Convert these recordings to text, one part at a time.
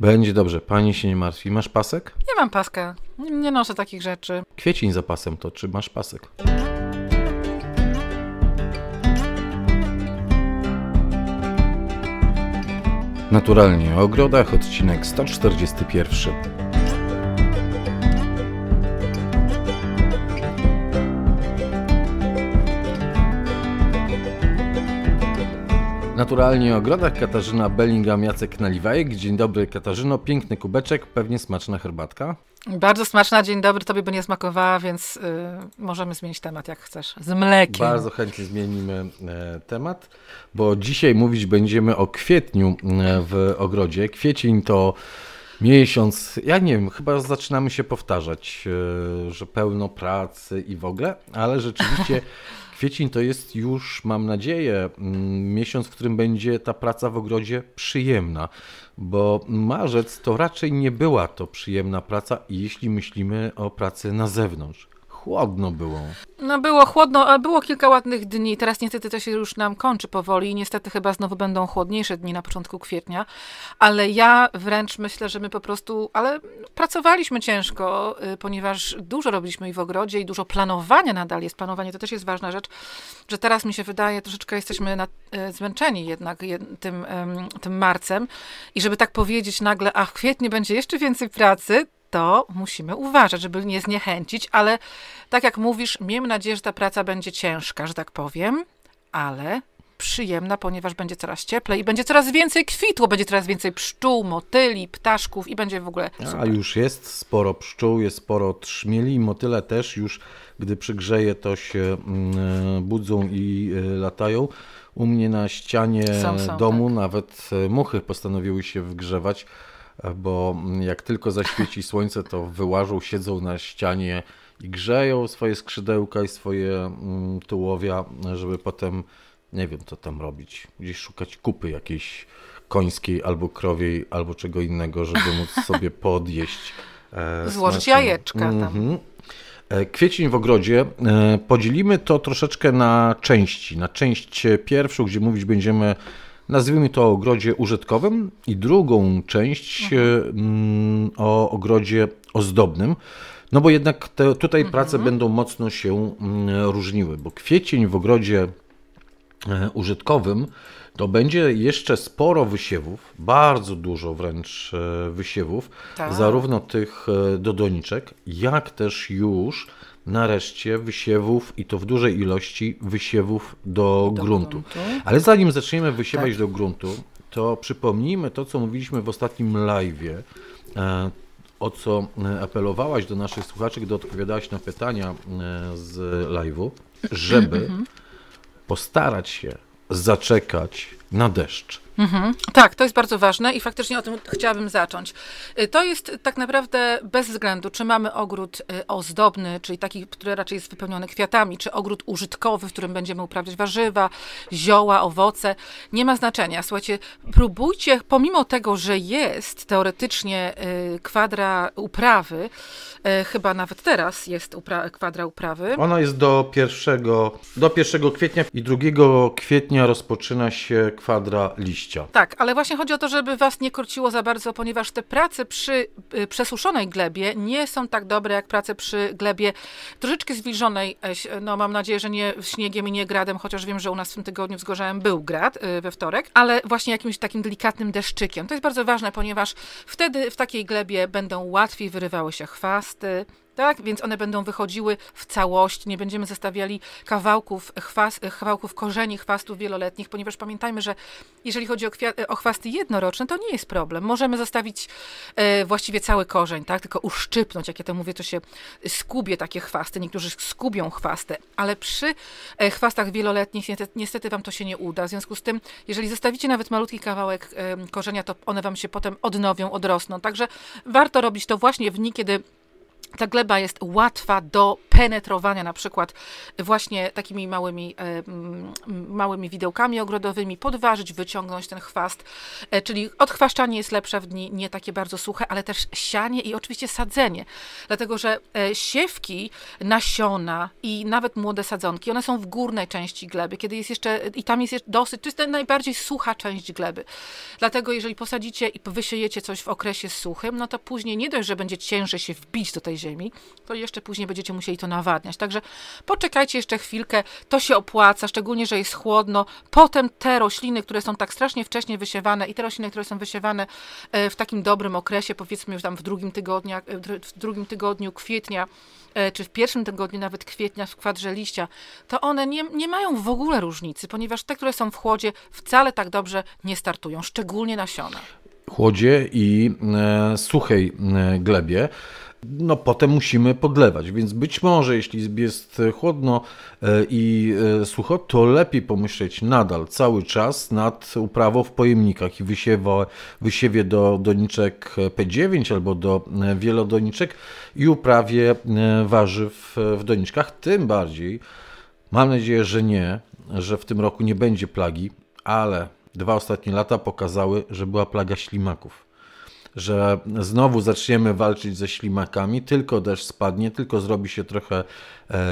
Będzie dobrze, pani się nie martwi. Masz pasek? Nie mam paska. Nie, noszę takich rzeczy. Kwiecień za pasem to, czy masz pasek? Naturalnie o ogrodach, odcinek 141. Naturalnie o ogrodach Katarzyna Bellingham, Jacek Naliwajek. Dzień dobry Katarzyno, piękny kubeczek, pewnie smaczna herbatka. Bardzo smaczna, dzień dobry, tobie by nie smakowała, więc y, możemy zmienić temat jak chcesz, z mlekiem. Bardzo chętnie zmienimy e, temat, bo dzisiaj mówić będziemy o kwietniu e, w ogrodzie. Kwiecień to miesiąc, ja nie wiem, chyba zaczynamy się powtarzać, e, że pełno pracy i w ogóle, ale rzeczywiście Kwiecień to jest już, mam nadzieję, mm, miesiąc, w którym będzie ta praca w ogrodzie przyjemna, bo marzec to raczej nie była to przyjemna praca, jeśli myślimy o pracy na zewnątrz chłodno było. No było chłodno, ale było kilka ładnych dni. Teraz niestety to się już nam kończy powoli i niestety chyba znowu będą chłodniejsze dni na początku kwietnia. Ale ja wręcz myślę, że my po prostu, ale pracowaliśmy ciężko, y, ponieważ dużo robiliśmy i w ogrodzie i dużo planowania nadal jest. Planowanie to też jest ważna rzecz, że teraz mi się wydaje, troszeczkę jesteśmy na, y, zmęczeni jednak tym, tym marcem i żeby tak powiedzieć nagle, a w kwietniu będzie jeszcze więcej pracy, to musimy uważać, żeby nie zniechęcić, ale tak jak mówisz, miejmy nadzieję, że ta praca będzie ciężka, że tak powiem, ale przyjemna, ponieważ będzie coraz cieplej i będzie coraz więcej kwitło, będzie coraz więcej pszczół, motyli, ptaszków i będzie w ogóle super. A już jest sporo pszczół, jest sporo trzmieli i motyle też już, gdy przygrzeje, to się mm, budzą i e, latają. U mnie na ścianie są, są, domu tak. nawet e, muchy postanowiły się wgrzewać bo jak tylko zaświeci słońce, to wyłażą, siedzą na ścianie i grzeją swoje skrzydełka i swoje mm, tułowia, żeby potem, nie wiem co tam robić, gdzieś szukać kupy jakiejś końskiej albo krowiej, albo czego innego, żeby móc sobie podjeść. E, Złożyć smaczne. jajeczka tam. Mhm. E, kwiecień w ogrodzie. E, podzielimy to troszeczkę na części. Na część pierwszą, gdzie mówić będziemy nazwijmy to ogrodzie użytkowym i drugą część mhm. e, mm, o ogrodzie ozdobnym. No bo jednak te, tutaj mhm. prace będą mocno się mm, różniły, bo kwiecień w ogrodzie e, użytkowym to będzie jeszcze sporo wysiewów, bardzo dużo wręcz e, wysiewów, tak. zarówno tych dodoniczek, jak też już nareszcie wysiewów i to w dużej ilości wysiewów do, do gruntu. gruntu. Ale zanim zaczniemy wysiewać tak. do gruntu, to przypomnijmy to, co mówiliśmy w ostatnim live'ie, e, o co e, apelowałaś do naszych słuchaczy, gdy odpowiadałaś na pytania e, z live'u, żeby mhm. postarać się zaczekać na deszcz. Mhm. Tak, to jest bardzo ważne i faktycznie o tym chciałabym zacząć. Y, to jest tak naprawdę bez względu, czy mamy ogród y, ozdobny, czyli taki, który raczej jest wypełniony kwiatami, czy ogród użytkowy, w którym będziemy uprawiać warzywa, zioła, owoce. Nie ma znaczenia. Słuchajcie, próbujcie, pomimo tego, że jest teoretycznie y, kwadra uprawy, chyba nawet teraz jest upra kwadra uprawy. Ona jest do 1, do 1 kwietnia i 2 kwietnia rozpoczyna się kwadra liści. Tak, ale właśnie chodzi o to, żeby was nie korciło za bardzo, ponieważ te prace przy y, przesuszonej glebie nie są tak dobre jak prace przy glebie troszeczkę zwilżonej. E, no mam nadzieję, że nie śniegiem i nie gradem, chociaż wiem, że u nas w tym tygodniu wzgorzałem był grad y, we wtorek, ale właśnie jakimś takim delikatnym deszczykiem. To jest bardzo ważne, ponieważ wtedy w takiej glebie będą łatwiej wyrywały się chwasty, tak? Więc one będą wychodziły w całość, nie będziemy zestawiali kawałków, chwas, kawałków korzeni chwastów wieloletnich, ponieważ pamiętajmy, że jeżeli chodzi o, o chwasty jednoroczne, to nie jest problem. Możemy zostawić e, właściwie cały korzeń, tak? Tylko uszczypnąć, jak ja to mówię, to się skubie takie chwasty, niektórzy skubią chwastę, ale przy e, chwastach wieloletnich niestety, niestety wam to się nie uda. W związku z tym, jeżeli zostawicie nawet malutki kawałek e, korzenia, to one wam się potem odnowią, odrosną. Także warto robić to właśnie w dni, kiedy ta gleba jest łatwa do penetrowania, na przykład właśnie takimi małymi, e, mm, małymi widełkami ogrodowymi, podważyć, wyciągnąć ten chwast, e, czyli odchwaszczanie jest lepsze w dni nie takie bardzo suche, ale też sianie i oczywiście sadzenie, dlatego że e, siewki, nasiona i nawet młode sadzonki, one są w górnej części gleby, kiedy jest jeszcze, i tam jest dosyć, to jest najbardziej sucha część gleby, dlatego jeżeli posadzicie i wysiejecie coś w okresie suchym, no to później nie dość, że będzie ciężej się wbić do tej ziemi, to jeszcze później będziecie musieli to nawadniać. Także poczekajcie jeszcze chwilkę, to się opłaca, szczególnie, że jest chłodno. Potem te rośliny, które są tak strasznie wcześnie wysiewane i te rośliny, które są wysiewane e, w takim dobrym okresie, powiedzmy już tam w drugim, e, w drugim tygodniu kwietnia, e, czy w pierwszym tygodniu nawet kwietnia w kwadrze liścia, to one nie, nie mają w ogóle różnicy, ponieważ te, które są w chłodzie, wcale tak dobrze nie startują, szczególnie nasiona chłodzie i e, suchej glebie no potem musimy podlewać. Więc być może, jeśli jest chłodno e, i e, sucho, to lepiej pomyśleć nadal cały czas nad uprawą w pojemnikach i wysiewa, wysiewie do doniczek P9 albo do e, wielodoniczek i uprawie warzyw w doniczkach. Tym bardziej, mam nadzieję, że nie, że w tym roku nie będzie plagi, ale dwa ostatnie lata pokazały, że była plaga ślimaków że znowu zaczniemy walczyć ze ślimakami, tylko deszcz spadnie, tylko zrobi się trochę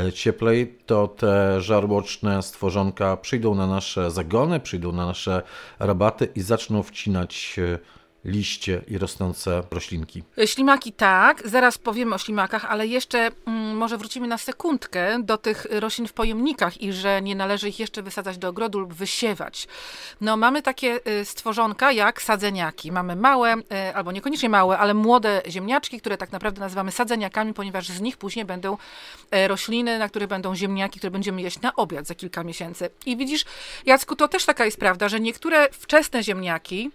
e, cieplej, to te żarłoczne stworzonka przyjdą na nasze zagony, przyjdą na nasze rabaty i zaczną wcinać liście i rosnące roślinki. Ślimaki tak, zaraz powiemy o ślimakach, ale jeszcze mm, może wrócimy na sekundkę do tych roślin w pojemnikach i że nie należy ich jeszcze wysadzać do ogrodu lub wysiewać. No mamy takie y, stworzonka jak sadzeniaki. Mamy małe, y, albo niekoniecznie małe, ale młode ziemniaczki, które tak naprawdę nazywamy sadzeniakami, ponieważ z nich później będą e, rośliny, na których będą ziemniaki, które będziemy jeść na obiad za kilka miesięcy. I widzisz, Jacku, to też taka jest prawda, że niektóre wczesne ziemniaki,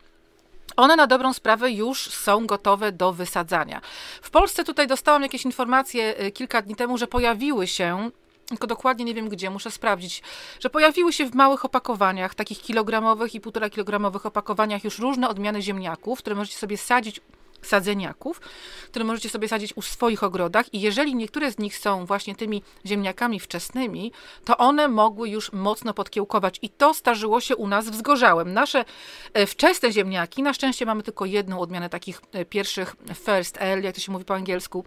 one na dobrą sprawę już są gotowe do wysadzania. W Polsce tutaj dostałam jakieś informacje y, kilka dni temu, że pojawiły się tylko dokładnie nie wiem gdzie, muszę sprawdzić, że pojawiły się w małych opakowaniach, takich kilogramowych i półtora kilogramowych opakowaniach już różne odmiany ziemniaków, które możecie sobie sadzić sadzeniaków, które możecie sobie sadzić u swoich ogrodach i jeżeli niektóre z nich są właśnie tymi ziemniakami wczesnymi, to one mogły już mocno podkiełkować i to starzyło się u nas wzgorzałem. Nasze e, wczesne ziemniaki, na szczęście mamy tylko jedną odmianę takich e, pierwszych first L, jak to się mówi po angielsku,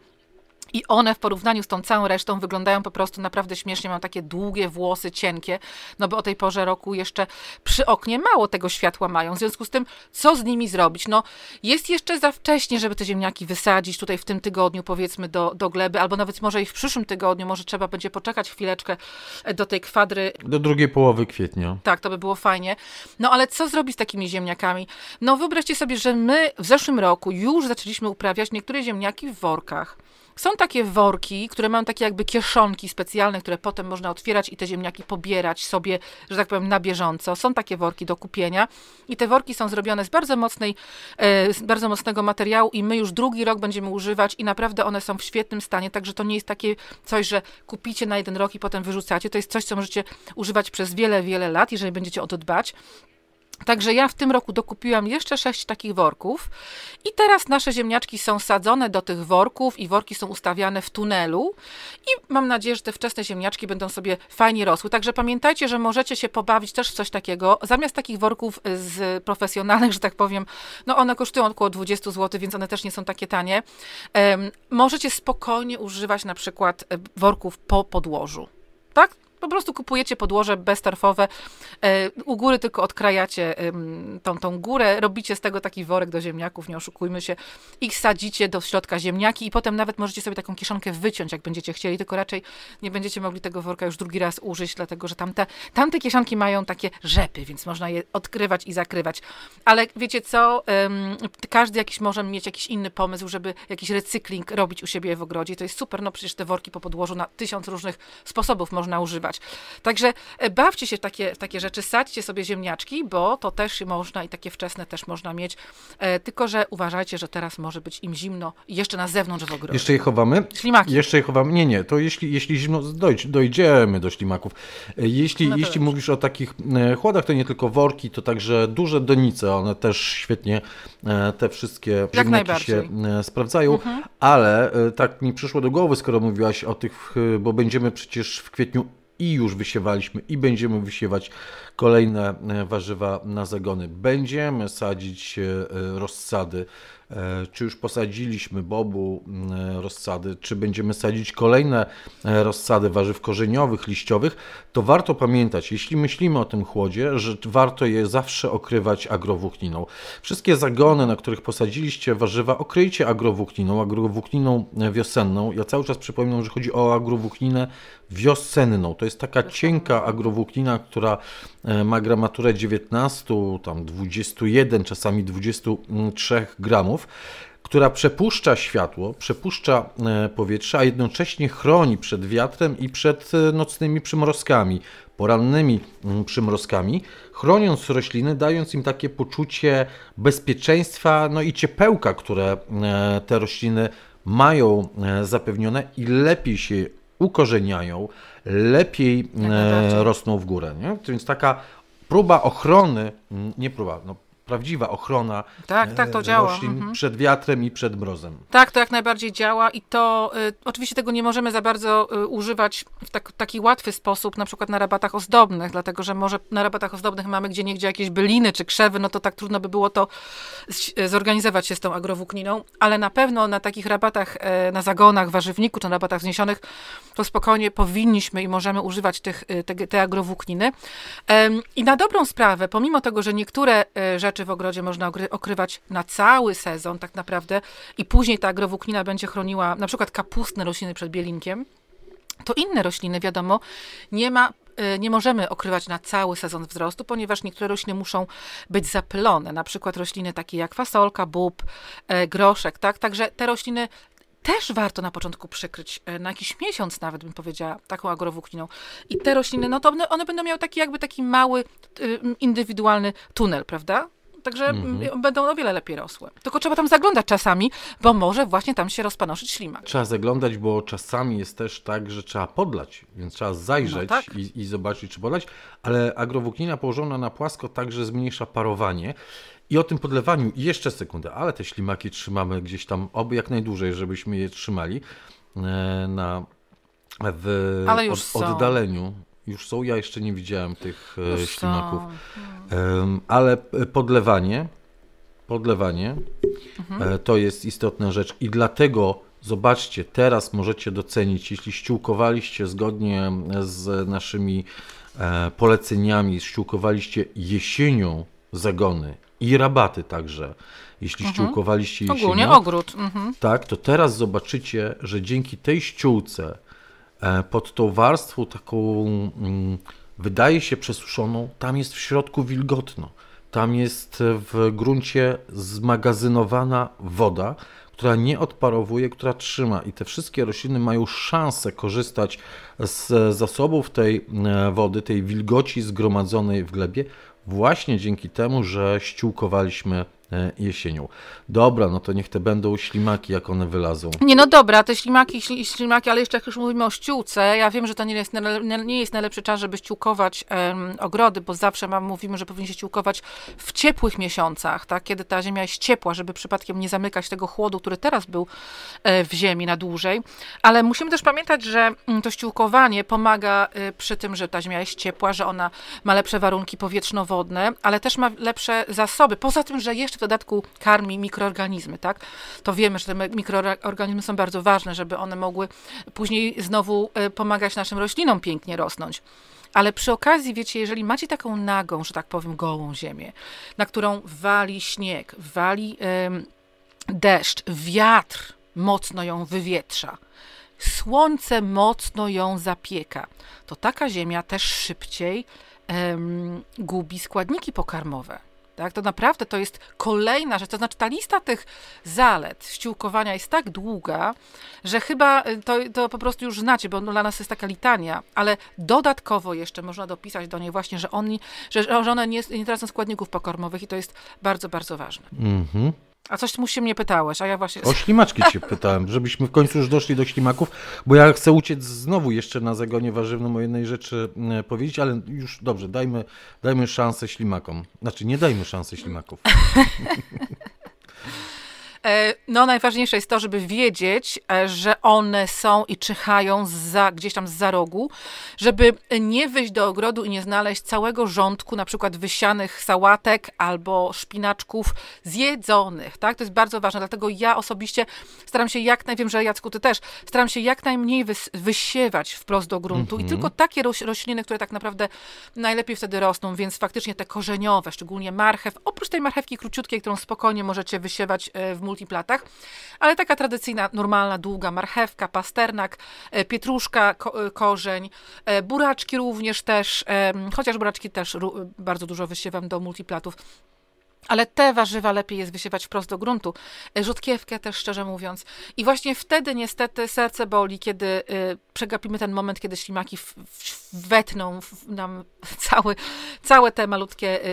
i one w porównaniu z tą całą resztą wyglądają po prostu naprawdę śmiesznie. Mam takie długie włosy, cienkie, no bo o tej porze roku jeszcze przy oknie mało tego światła mają. W związku z tym, co z nimi zrobić? No, jest jeszcze za wcześnie, żeby te ziemniaki wysadzić tutaj w tym tygodniu, powiedzmy, do, do gleby, albo nawet może i w przyszłym tygodniu, może trzeba będzie poczekać chwileczkę e, do tej kwadry. Do drugiej połowy kwietnia. Tak, to by było fajnie. No ale co zrobić z takimi ziemniakami? No wyobraźcie sobie, że my w zeszłym roku już zaczęliśmy uprawiać niektóre ziemniaki w workach. Są takie worki, które mają takie jakby kieszonki specjalne, które potem można otwierać i te ziemniaki pobierać sobie, że tak powiem, na bieżąco. Są takie worki do kupienia i te worki są zrobione z bardzo, mocnej, e, z bardzo mocnego materiału i my już drugi rok będziemy używać i naprawdę one są w świetnym stanie, także to nie jest takie coś, że kupicie na jeden rok i potem wyrzucacie. To jest coś, co możecie używać przez wiele, wiele lat, jeżeli będziecie o to dbać. Także ja w tym roku dokupiłam jeszcze sześć takich worków i teraz nasze ziemniaczki są sadzone do tych worków i worki są ustawiane w tunelu i mam nadzieję, że te wczesne ziemniaczki będą sobie fajnie rosły. Także pamiętajcie, że możecie się pobawić też w coś takiego. Zamiast takich worków y, z profesjonalnych, że tak powiem, no one kosztują około 20 zł, więc one też nie są takie tanie. Um, możecie spokojnie używać na przykład e, worków po podłożu. Tak? po prostu kupujecie podłoże beztarfowe, e, u góry tylko odkrajacie tą, tą górę, robicie z tego taki worek do ziemniaków, nie oszukujmy się, i sadzicie do środka ziemniaki i potem nawet możecie sobie taką kieszonkę wyciąć, jak będziecie chcieli, tylko raczej nie będziecie mogli tego worka już drugi raz użyć, dlatego że tamte, tamte kieszonki mają takie rzepy, więc można je odkrywać i zakrywać. Ale wiecie co, każdy jakiś może mieć jakiś inny pomysł, żeby jakiś recykling robić u siebie w ogrodzie. To jest super, no przecież te worki po podłożu na tysiąc różnych sposobów można używać. Także e, bawcie się w takie, w takie rzeczy, sadźcie sobie ziemniaczki, bo to też można i takie wczesne też można mieć. E, tylko, że uważajcie, że teraz może być im zimno i jeszcze na zewnątrz w ogrodzie. Jeszcze je chowamy? Ślimaki. Jeszcze je chowamy? Nie, nie, to jeśli, jeśli zimno, dojdzie, dojdziemy do ślimaków. E, jeśli, jeśli mówisz o takich chłodach, to nie tylko worki, to także duże donice, one też świetnie te wszystkie ziemniaki się sprawdzają, mhm. ale tak mi przyszło do głowy, skoro mówiłaś o tych, bo będziemy przecież w kwietniu i już wysiewaliśmy i będziemy wysiewać kolejne e, warzywa na zagony. Będziemy sadzić e, e, rozsady. Czy już posadziliśmy bobu rozsady, czy będziemy sadzić kolejne rozsady warzyw korzeniowych, liściowych, to warto pamiętać, jeśli myślimy o tym chłodzie, że warto je zawsze okrywać agrowłókniną. Wszystkie zagony, na których posadziliście warzywa, okryjcie agrowłókniną, agrowłókniną wiosenną. Ja cały czas przypominam, że chodzi o agrowłókninę wiosenną. To jest taka cienka agrowłóknina, która E, ma gramaturę 19, tam 21, czasami 23 gramów, która przepuszcza światło, przepuszcza e, powietrze, a jednocześnie chroni przed wiatrem i przed e, nocnymi przymrozkami, porannymi mm, przymrozkami, chroniąc rośliny, dając im takie poczucie bezpieczeństwa, no i ciepełka, które te rośliny mają zapewnione i lepiej się ukorzeniają, lepiej e, rosną w górę. Nie? Więc taka próba ochrony, mm, nie próba, no, prawdziwa ochrona tak, tak, to e, działa. roślin mhm. przed wiatrem i przed mrozem. Tak, to jak najbardziej działa i to y, oczywiście tego nie możemy za bardzo y, używać w tak, taki łatwy sposób, na przykład na rabatach ozdobnych, dlatego że może na rabatach ozdobnych mamy gdzie niegdzie jakieś byliny czy krzewy, no to tak trudno by było to z, zorganizować się z tą agrowłókniną, ale na pewno na takich rabatach, y, na zagonach, warzywniku czy na rabatach wzniesionych to spokojnie powinniśmy i możemy używać tych, te, te agrowłókniny. I na dobrą sprawę, pomimo tego, że niektóre rzeczy rzeczy w ogrodzie można okrywać na cały sezon tak naprawdę i później ta agrowłóknina będzie chroniła na przykład kapustne rośliny przed bielinkiem, to inne rośliny, wiadomo, nie ma y, nie możemy okrywać na cały sezon wzrostu, ponieważ niektóre rośliny muszą być zapylone, na przykład rośliny takie jak fasolka, bób, e, groszek, tak? Także te rośliny też warto na początku przykryć, e, na jakiś miesiąc nawet bym powiedziała, taką agrowłókniną. I te rośliny, no to one, one będą miały taki jakby taki mały, y, indywidualny tunel, prawda? Także mhm. będą o wiele lepiej rosły. Tylko trzeba tam zaglądać czasami, bo może właśnie tam się rozpanoszyć ślimak. Trzeba zaglądać, bo czasami jest też tak, że trzeba podlać, więc trzeba zajrzeć no tak. i, i, zobaczyć, czy podlać, ale agrowłóknina położona na płasko także zmniejsza parowanie. I o tym podlewaniu jeszcze sekundę, ale te ślimaki trzymamy gdzieś tam, oby jak najdłużej, żebyśmy je trzymali e, na w Ale już od, oddaleniu. Już są, ja jeszcze nie widziałem tych e, Już ślimaków. No. ale podlewanie, podlewanie mhm. E, to jest istotna rzecz i dlatego zobaczcie, teraz możecie docenić, jeśli ściółkowaliście zgodnie e, z naszymi poleceniami, ściółkowaliście jesienią zagony i rabaty także. Jeśli mhm. ściółkowaliście jesienią, ogólnie ogród. Mhm. Tak, to teraz zobaczycie, że dzięki tej ściółce E, pod tą warstwą taką, mm, wydaje się przesuszoną, tam jest w środku wilgotno. Tam jest w gruncie zmagazynowana woda, która nie odparowuje, która trzyma. I te wszystkie rośliny mają szansę korzystać z zasobów tej e, wody, tej wilgoci zgromadzonej w glebie, właśnie dzięki temu, że ściółkowaliśmy E, jesienią. Dobra, no to niech te będą ślimaki, jak one wylazą. Nie, no dobra, te ślimaki, ślimaki, ale jeszcze jak już mówimy o ściółce, ja wiem, że to nie jest, nie jest najlepszy czas, żeby ściółkować ogrody, bo zawsze mam, mówimy, że powinien się ściółkować w ciepłych miesiącach, tak, kiedy ta ziemia jest ciepła, żeby przypadkiem nie zamykać tego chłodu, który teraz był e, w ziemi na dłużej, ale musimy też pamiętać, że mm, to ściółkowanie pomaga e, przy tym, że ta ziemia jest ciepła, że ona ma lepsze warunki powietrzno-wodne, ale też ma lepsze zasoby, poza tym, że jeszcze dodatku karmi mikroorganizmy, tak? To wiemy, że te mikroorganizmy są bardzo ważne, żeby one mogły później znowu e, pomagać naszym roślinom pięknie rosnąć. Ale przy okazji, wiecie, jeżeli macie taką nagą, że tak powiem, gołą ziemię, na którą wali śnieg, wali ym, deszcz, wiatr mocno ją wywietrza, słońce mocno ją zapieka, to taka ziemia też szybciej ym, gubi składniki pokarmowe. Tak, to naprawdę to jest kolejna rzecz. To znaczy, ta lista tych zalet ściółkowania jest tak długa, że chyba y, to, to po prostu już znacie, bo dla nas jest taka litania, ale dodatkowo jeszcze można dopisać do niej właśnie, że, oni, że, że one nie, nie tracą składników pokarmowych i to jest bardzo, bardzo ważne. Mhm. A coś mu się mnie pytałeś, a ja właśnie... O ślimaczki cię pytałem, żebyśmy w końcu już doszli do ślimaków, bo ja chcę uciec znowu jeszcze na zagonie warzywnym o jednej rzeczy e, powiedzieć, ale już dobrze, dajmy, dajmy szansę ślimakom. Znaczy, nie dajmy szansy ślimaków. E, no, najważniejsze jest to, żeby wiedzieć, e, że one są i czyhają za, gdzieś tam z za rogu, żeby nie wyjść do ogrodu i nie znaleźć całego rządku, na przykład wysianych sałatek albo szpinaczków zjedzonych, tak? To jest bardzo ważne, dlatego ja osobiście staram się jak najmniej, wiem, że Jacku, ty też, staram się jak najmniej wys wysiewać wprost do gruntu i mhm. tylko takie rośliny, które tak naprawdę najlepiej wtedy rosną, więc faktycznie te korzeniowe, szczególnie marchew, oprócz tej marchewki króciutkiej, którą spokojnie możecie wysiewać e, w multi multiplatach, ale taka tradycyjna, normalna, długa marchewka, pasternak, e, pietruszka, ko e, korzeń, e, buraczki również też, chociaż buraczki też bardzo dużo wysiewam do multiplatów. Ale te warzywa lepiej jest wysiewać wprost do gruntu. E, Rzutkiewkę też, szczerze mówiąc. I właśnie wtedy niestety serce boli, kiedy y, przegapimy ten moment, kiedy ślimaki w, w wetną w nam cały, całe te malutkie y,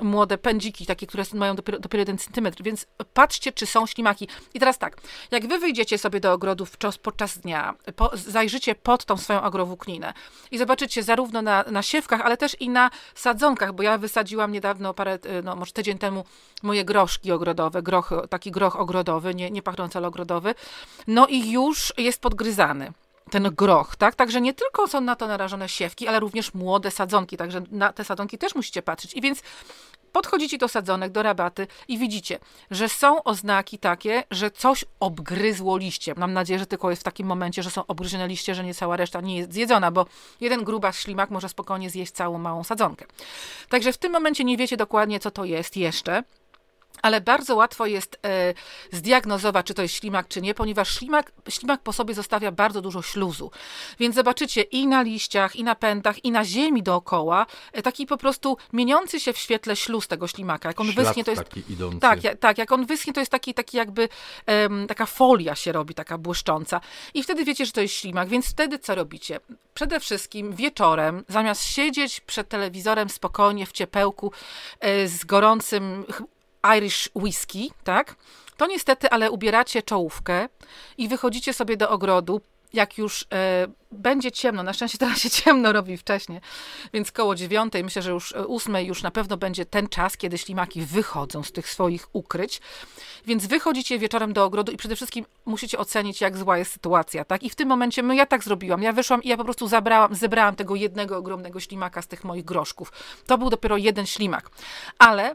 y, młode pędziki, takie, które mają dopiero, dopiero jeden centymetr. Więc patrzcie, czy są ślimaki. I teraz tak, jak wy wyjdziecie sobie do ogrodów podczas dnia, po, zajrzycie pod tą swoją agrowłókninę i zobaczycie zarówno na, na siewkach, ale też i na sadzonkach, bo ja wysadziłam niedawno parę, no może tydzień temu moje groszki ogrodowe, groch, taki groch ogrodowy, nie, nie pachnący, ale ogrodowy. No i już jest podgryzany ten groch, tak? Także nie tylko są na to narażone siewki, ale również młode sadzonki, także na te sadzonki też musicie patrzeć. I więc Podchodzicie do sadzonek, do rabaty i widzicie, że są oznaki takie, że coś obgryzło liście. Mam nadzieję, że tylko jest w takim momencie, że są obgryzione liście, że nie cała reszta nie jest zjedzona, bo jeden gruba ślimak może spokojnie zjeść całą małą sadzonkę. Także w tym momencie nie wiecie dokładnie, co to jest jeszcze ale bardzo łatwo jest e, zdiagnozować, czy to jest ślimak, czy nie, ponieważ ślimak, ślimak po sobie zostawia bardzo dużo śluzu. Więc zobaczycie i na liściach, i na pętach, i na ziemi dookoła e, taki po prostu mieniący się w świetle śluz tego ślimaka. Jak on Ślad wyschnie, to jest. Taki idący. Tak, ja, tak, jak on wyschnie, to jest taki, taki jakby taka folia się robi, taka błyszcząca. I wtedy wiecie, że to jest ślimak, więc wtedy co robicie? Przede wszystkim wieczorem, zamiast siedzieć przed telewizorem spokojnie w ciepełku e, z gorącym Irish whisky, tak? To niestety, ale ubieracie czołówkę i wychodzicie sobie do ogrodu, jak już e, będzie ciemno, na szczęście teraz się ciemno robi wcześniej, więc koło dziewiątej, myślę, że już e, ósmej już na pewno będzie ten czas, kiedy ślimaki wychodzą z tych swoich ukryć, więc wychodzicie wieczorem do ogrodu i przede wszystkim musicie ocenić, jak zła jest sytuacja, tak? I w tym momencie, no ja tak zrobiłam, ja wyszłam i ja po prostu zabrałam, zebrałam tego jednego ogromnego ślimaka z tych moich groszków. To był dopiero jeden ślimak, ale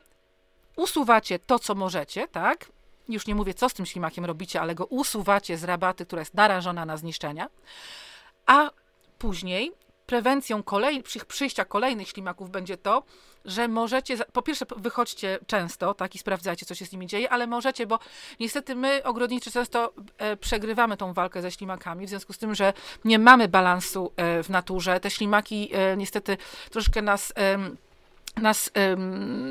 usuwacie to, co możecie, tak? Już nie mówię, co z tym ślimakiem robicie, ale go usuwacie z rabaty, która jest narażona na zniszczenia. A później prewencją kolej, przy, przyjścia kolejnych ślimaków będzie to, że możecie, po pierwsze wychodźcie często, tak, i sprawdzajcie, co się z nimi dzieje, ale możecie, bo niestety my, ogrodniczy, często e, przegrywamy tą walkę ze ślimakami, w związku z tym, że nie mamy balansu e, w naturze. Te ślimaki e, niestety troszkę nas... E, nas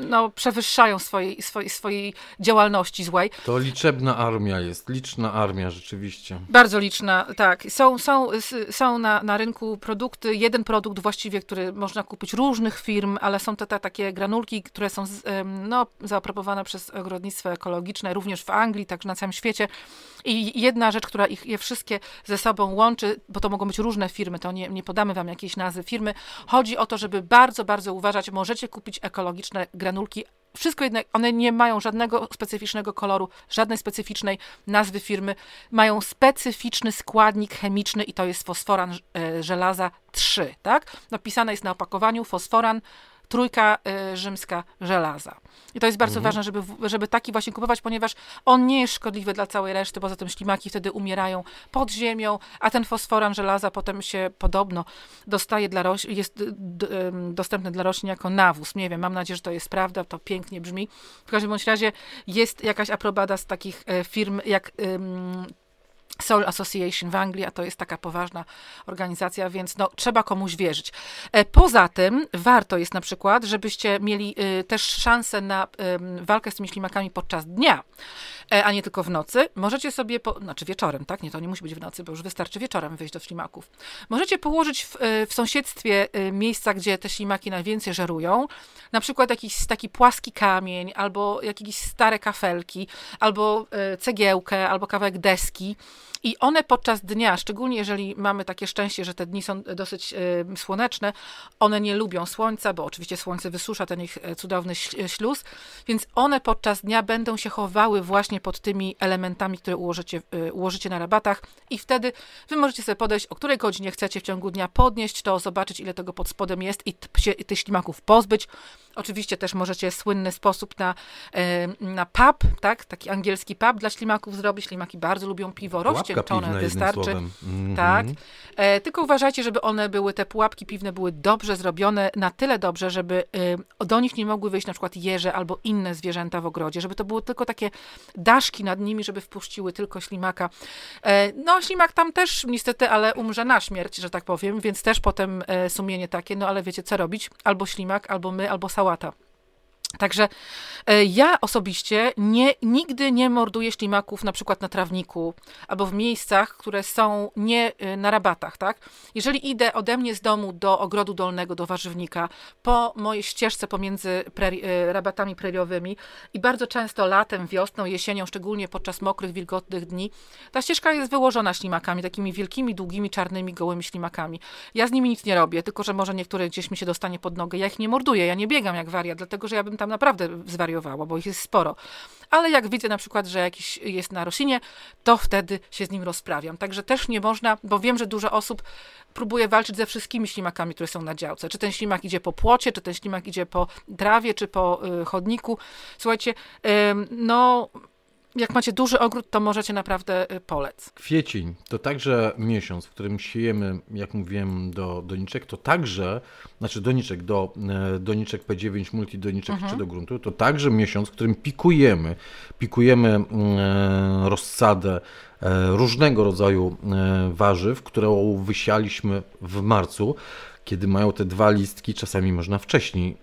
no, przewyższają swojej, swojej, swojej działalności złej. To liczebna armia jest, liczna armia rzeczywiście. Bardzo liczna, tak. Są, są, są na, na rynku produkty, jeden produkt właściwie, który można kupić różnych firm, ale są to te takie granulki, które są no, zaaprobowane przez ogrodnictwo ekologiczne, również w Anglii, także na całym świecie. I jedna rzecz, która ich je wszystkie ze sobą łączy, bo to mogą być różne firmy, to nie, nie podamy wam jakiejś nazwy firmy, chodzi o to, żeby bardzo, bardzo uważać, możecie kupić ekologiczne granulki. Wszystko jednak, one nie mają żadnego specyficznego koloru, żadnej specyficznej nazwy firmy. Mają specyficzny składnik chemiczny i to jest fosforan e, żelaza 3, tak? Napisane jest na opakowaniu fosforan trójka y, rzymska żelaza. I to jest bardzo mhm. ważne, żeby, żeby taki właśnie kupować, ponieważ on nie jest szkodliwy dla całej reszty, poza tym ślimaki wtedy umierają pod ziemią, a ten fosforan żelaza potem się podobno dostaje dla roślin, jest dostępny dla roślin jako nawóz. Nie wiem, mam nadzieję, że to jest prawda, to pięknie brzmi. W każdym bądź razie jest jakaś aprobada z takich y, firm jak Soul Association w Anglii, a to jest taka poważna organizacja, więc no, trzeba komuś wierzyć. E, poza tym warto jest na przykład, żebyście mieli y, też szansę na walkę z tymi ślimakami podczas dnia. E, a nie tylko w nocy, możecie sobie, po, znaczy wieczorem, tak? Nie, to nie musi być w nocy, bo już wystarczy wieczorem wyjść do ślimaków. Możecie położyć w, e, w sąsiedztwie e, miejsca, gdzie te ślimaki najwięcej żerują, na przykład jakiś taki płaski kamień, albo jakieś stare kafelki, albo cegiełkę, albo kawałek deski. I one podczas dnia, szczególnie jeżeli mamy takie szczęście, że te dni są dosyć słoneczne, one nie lubią słońca, bo oczywiście słońce wysusza ten ich cudowny śluz, więc one podczas dnia będą się chowały właśnie pod tymi elementami, które ułożycie, y, ułożycie na rabatach i wtedy wy możecie sobie podejść, o której godzinie chcecie w ciągu dnia podnieść to, zobaczyć ile tego pod spodem jest i się tych ślimaków pozbyć. Oczywiście też możecie słynny sposób na, e, na pub, tak? taki angielski pub dla ślimaków zrobić. Ślimaki bardzo lubią piwo, rozcieńczone wystarczy. Mm -hmm. Tak. E, tylko uważajcie, żeby one były, te pułapki piwne były dobrze zrobione, na tyle dobrze, żeby e, do nich nie mogły wyjść na przykład jeże albo inne zwierzęta w ogrodzie, żeby to były tylko takie daszki nad nimi, żeby wpuściły tylko ślimaka. E, no ślimak tam też niestety, ale umrze na śmierć, że tak powiem, więc też potem e, sumienie takie, no ale wiecie co robić, albo ślimak, albo my, albo sam sałata. Także e, ja osobiście nie, nigdy nie morduję ślimaków na przykład na trawniku albo w miejscach, które są nie e, na rabatach, tak? Jeżeli idę ode mnie z domu do ogrodu dolnego, do warzywnika, po mojej ścieżce pomiędzy preri, e, rabatami preriowymi i bardzo często latem, wiosną, jesienią, szczególnie podczas mokrych, wilgotnych dni, ta ścieżka jest wyłożona ślimakami, takimi wielkimi, długimi, czarnymi, gołymi ślimakami. Ja z nimi nic nie robię, tylko że może niektóre gdzieś mi się dostanie pod nogę. Ja ich nie morduję, ja nie biegam jak wariat, dlatego że ja bym tam naprawdę zwariowało, bo ich jest sporo. Ale jak widzę na przykład, że jakiś jest na roślinie, to wtedy się z nim rozprawiam. Także też nie można, bo wiem, że dużo osób próbuje walczyć ze wszystkimi ślimakami, które są na działce. Czy ten ślimak idzie po płocie, czy ten ślimak idzie po trawie, czy po y, chodniku. Słuchajcie, no jak macie duży ogród, to możecie naprawdę y, polec. Kwiecień to także miesiąc, w którym siejemy, jak mówiłem, do doniczek, to także, znaczy doniczek, do e, doniczek P9, multidoniczek mhm. czy do gruntu, to także miesiąc, w którym pikujemy, pikujemy mm, e, rozsadę e, różnego rodzaju warzyw, którą wysialiśmy w marcu kiedy mają te dwa listki, czasami można wcześniej,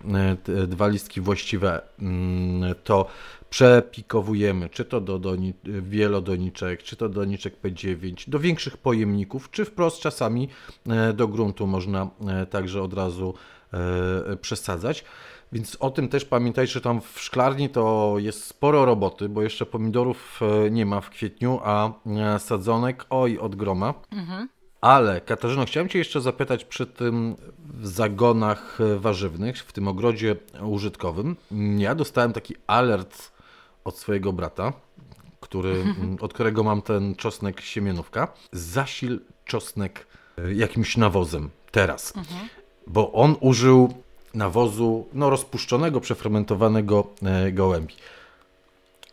dwa listki właściwe, mm, to przepikowujemy, czy to do doni, wielodoniczek, czy to doniczek P9, do większych pojemników, czy wprost czasami e, do gruntu można e, także od razu e, przesadzać. Więc o tym też pamiętaj, że tam w szklarni to jest sporo roboty, bo jeszcze pomidorów nie ma w kwietniu, a sadzonek oj od groma. Mhm. Ale Katarzyno, chciałem Cię jeszcze zapytać przy tym zagonach warzywnych, w tym ogrodzie użytkowym. Ja dostałem taki alert od swojego brata, który, od którego mam ten czosnek siemienówka. Zasil czosnek e, jakimś nawozem teraz, mhm. bo on użył nawozu no, rozpuszczonego, przefermentowanego e, gołębi.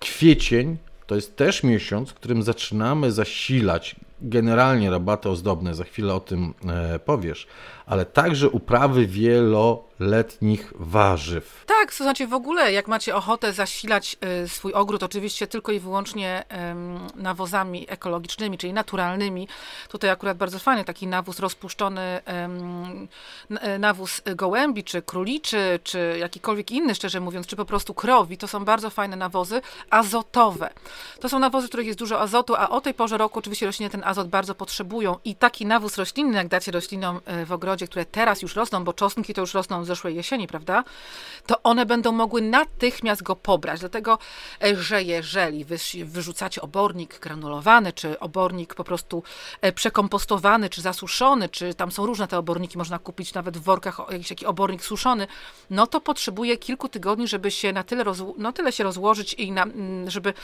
Kwiecień to jest też miesiąc, w którym zaczynamy zasilać generalnie rabaty ozdobne, za chwilę o tym e, powiesz, ale także uprawy wieloletnich warzyw. Tak, to znaczy w ogóle, jak macie ochotę zasilać e, swój ogród, oczywiście tylko i wyłącznie nawozami ekologicznymi, czyli naturalnymi, tutaj akurat bardzo fajny taki nawóz rozpuszczony, e, nawóz gołębi, czy króliczy, czy jakikolwiek inny, szczerze mówiąc, czy po prostu krowi, to są bardzo fajne nawozy azotowe. To są nawozy, w których jest dużo azotu, a o tej porze roku oczywiście rośnie ten azot bardzo potrzebują i taki nawóz roślinny, jak dacie roślinom e, w ogrodzie, które teraz już rosną, bo czosnki to już rosną z zeszłej jesieni, prawda? To one będą mogły natychmiast go pobrać, dlatego, e, że jeżeli wy, wyrzucacie obornik granulowany, czy obornik po prostu e, przekompostowany, czy zasuszony, czy tam są różne te oborniki, można kupić nawet w workach jakiś taki obornik suszony, no to potrzebuje kilku tygodni, żeby się na tyle, rozło- no tyle się rozłożyć i na, mm, żeby,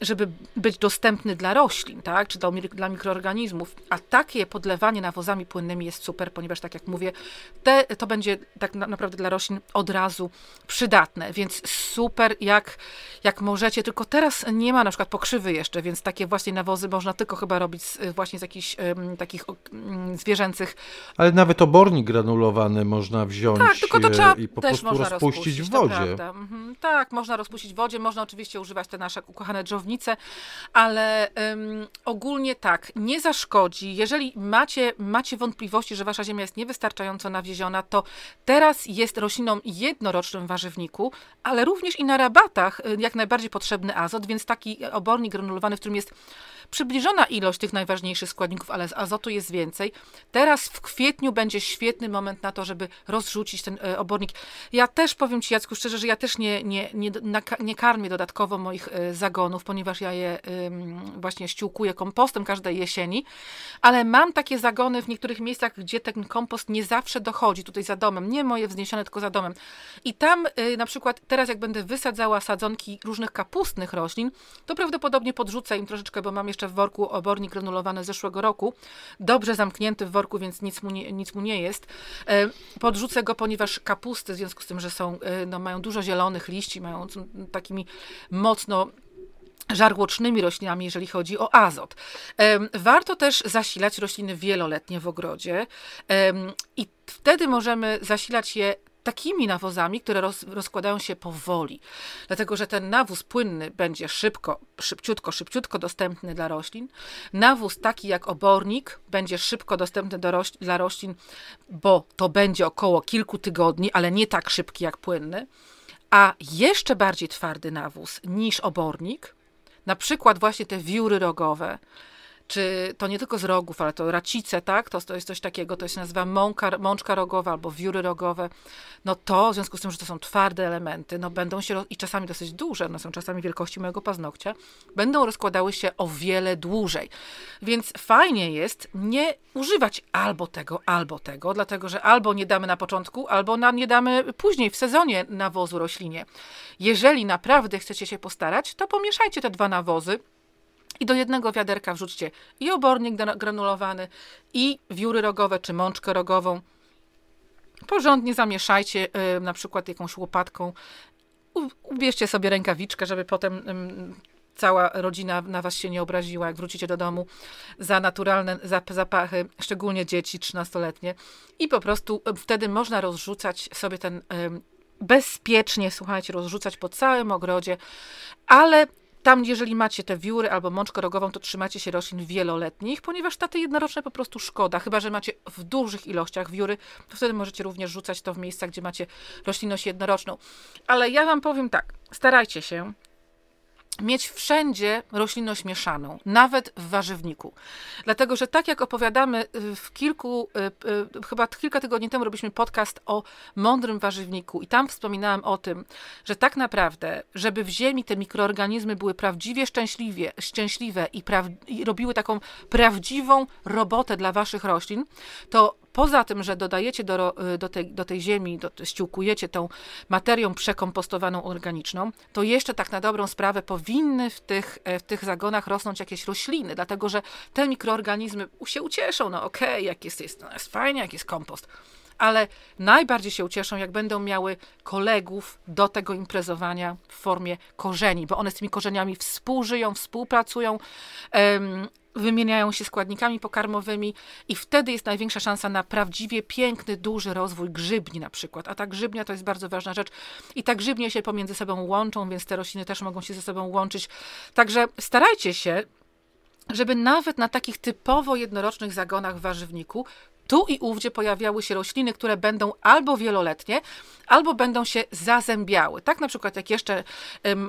żeby być dostępny dla roślin, tak? Czy dla, dla mikroorganizmów, a takie podlewanie nawozami płynnymi jest super, ponieważ tak jak mówię, te, to będzie tak naprawdę dla roślin od razu przydatne, więc super jak, jak możecie, tylko teraz nie ma na przykład pokrzywy jeszcze, więc takie właśnie nawozy można tylko chyba robić z, właśnie z jakichś um, takich um, zwierzęcych. Ale nawet obornik granulowany można wziąć tak, tylko to e, trzeba i po prostu rozpuścić, rozpuścić w wodzie. Mhm. Tak, można rozpuścić w wodzie, można oczywiście używać te nasze ukochane dżownice, ale um, ogólnie tak, tak, nie zaszkodzi. Jeżeli macie, macie wątpliwości, że wasza ziemia jest niewystarczająco nawieziona, to teraz jest rośliną jednorocznym warzywniku, ale również i na rabatach y, jak najbardziej potrzebny azot, więc taki obornik granulowany, w którym jest przybliżona ilość tych najważniejszych składników, ale azotu jest więcej. Teraz w kwietniu będzie świetny moment na to, żeby rozrzucić ten e, obornik. Ja też powiem Ci, Jacku, szczerze, że ja też nie, nie, nie, nie karmię dodatkowo moich e, zagonów, ponieważ ja je właśnie ściółkuję kompostem każdej jesieni, ale mam takie zagony w niektórych miejscach, gdzie ten kompost nie zawsze dochodzi, tutaj za domem, nie moje wzniesione, tylko za domem. I tam e, na przykład teraz, jak będę wysadzała sadzonki różnych kapustnych roślin, to prawdopodobnie podrzucę im troszeczkę, bo mam jeszcze jeszcze w worku obornik granulowany z zeszłego roku. Dobrze zamknięty w worku, więc nic mu nie, nic mu nie jest. E, podrzucę go, ponieważ kapusty, w związku z tym, że są, e, no, mają dużo zielonych liści, mają takimi mocno żarłocznymi roślinami, jeżeli chodzi o azot. E, warto też zasilać rośliny wieloletnie w ogrodzie i wtedy możemy zasilać je takimi nawozami, które roz, rozkładają się powoli. Dlatego, że ten nawóz płynny będzie szybko, szybciutko, szybciutko dostępny dla roślin. Nawóz taki jak obornik będzie szybko dostępny do roś, dla roślin, bo to będzie około kilku tygodni, ale nie tak szybki jak płynny. A jeszcze bardziej twardy nawóz niż obornik, na przykład właśnie te wióry rogowe, czy to nie tylko z rogów, ale to racice, tak? To, to jest coś takiego, to się nazywa mąka, mączka rogowa albo wióry rogowe. No to w związku z tym, że to są twarde elementy, no będą się, i czasami dosyć duże, no są czasami wielkości mojego paznokcia, będą rozkładały się o wiele dłużej. Więc fajnie jest nie używać albo tego, albo tego, dlatego że albo nie damy na początku, albo nam nie damy później w sezonie nawozu roślinie. Jeżeli naprawdę chcecie się postarać, to pomieszajcie te dwa nawozy i do jednego wiaderka wrzućcie i obornik granulowany, i wióry rogowe, czy mączkę rogową. Porządnie zamieszajcie y, na przykład jakąś łopatką. U, ubierzcie sobie rękawiczkę, żeby potem y, cała rodzina na was się nie obraziła, jak wrócicie do domu za naturalne zapachy, szczególnie dzieci 13-letnie. I po prostu y, wtedy można rozrzucać sobie ten bezpiecznie, słuchajcie, rozrzucać po całym ogrodzie, ale tam, jeżeli macie te wióry albo mączkę rogową, to trzymacie się roślin wieloletnich, ponieważ taty jednoroczne po prostu szkoda. Chyba, że macie w dużych ilościach wióry, to wtedy możecie również rzucać to w miejsca, gdzie macie roślinność jednoroczną. Ale ja Wam powiem tak, starajcie się, mieć wszędzie roślinność mieszaną, nawet w warzywniku. Dlatego, że tak jak opowiadamy y, w kilku, y, y, chyba kilka tygodni temu robiliśmy podcast o mądrym warzywniku i tam wspominałam o tym, że tak naprawdę, żeby w ziemi te mikroorganizmy były prawdziwie szczęśliwie, szczęśliwe i, pra, i robiły taką prawdziwą robotę dla waszych roślin, to Poza tym, że dodajecie do, y, do, tej, do tej ziemi, do, tą materią przekompostowaną organiczną, to jeszcze tak na dobrą sprawę powinny w tych, e, w tych zagonach rosnąć jakieś rośliny, dlatego że te mikroorganizmy się ucieszą, no okej, okay, jak jest, jest, no jest fajnie, jak jest kompost ale najbardziej się ucieszą, jak będą miały kolegów do tego imprezowania w formie korzeni, bo one z tymi korzeniami współżyją, współpracują, wymieniają się składnikami pokarmowymi i wtedy jest największa szansa na prawdziwie piękny, duży rozwój grzybni na przykład. A ta grzybnia to jest bardzo ważna rzecz i tak grzybnie się pomiędzy sobą łączą, więc te rośliny też mogą się ze sobą łączyć. Także starajcie się żeby nawet na takich typowo jednorocznych zagonach w warzywniku tu i ówdzie pojawiały się rośliny, które będą albo wieloletnie, albo będą się zazębiały. Tak na przykład jak jeszcze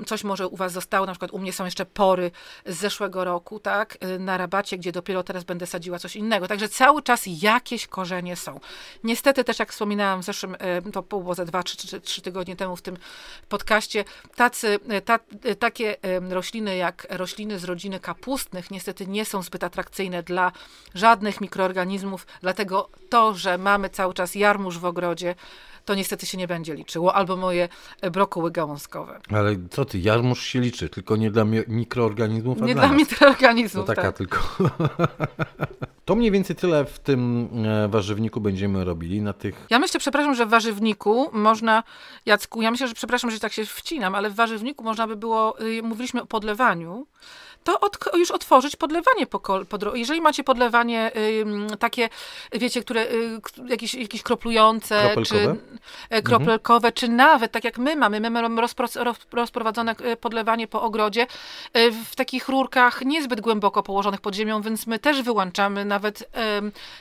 coś może u Was zostało, na przykład u mnie są jeszcze pory z zeszłego roku, tak, y, na rabacie, gdzie dopiero teraz będę sadziła coś innego. Także cały czas jakieś korzenie są. Niestety też, jak wspominałam w zeszłym, to było za trzy, trzy tygodnie temu w tym podcaście, tacy, e, ta, e, takie rośliny jak rośliny z rodziny kapustnych niestety nie są zbyt atrakcyjne dla żadnych mikroorganizmów, dlatego to, że mamy cały czas jarmuż w ogrodzie, to niestety się nie będzie liczyło, albo moje e, brokuły gałązkowe. Ale co ty, jarmuż się liczy, tylko nie dla mikroorganizmów, Nie dla, dla mikroorganizmów, To taka tak. tylko. to mniej więcej tyle w tym e, warzywniku będziemy robili na tych... Ja myślę, przepraszam, że w warzywniku można, Jacku, ja myślę, że przepraszam, że tak się wcinam, ale w warzywniku można by było, y, mówiliśmy o podlewaniu, to od, już otworzyć podlewanie po, po Jeżeli macie podlewanie y, takie, wiecie, które y, jakieś, jakieś kroplujące, kropelkowe? czy e, y, kropelkowe, mhm. czy nawet tak jak my mamy, my mamy rozpro, rozprowadzone e, podlewanie po ogrodzie e, w takich rurkach niezbyt głęboko położonych pod ziemią, więc my też wyłączamy nawet,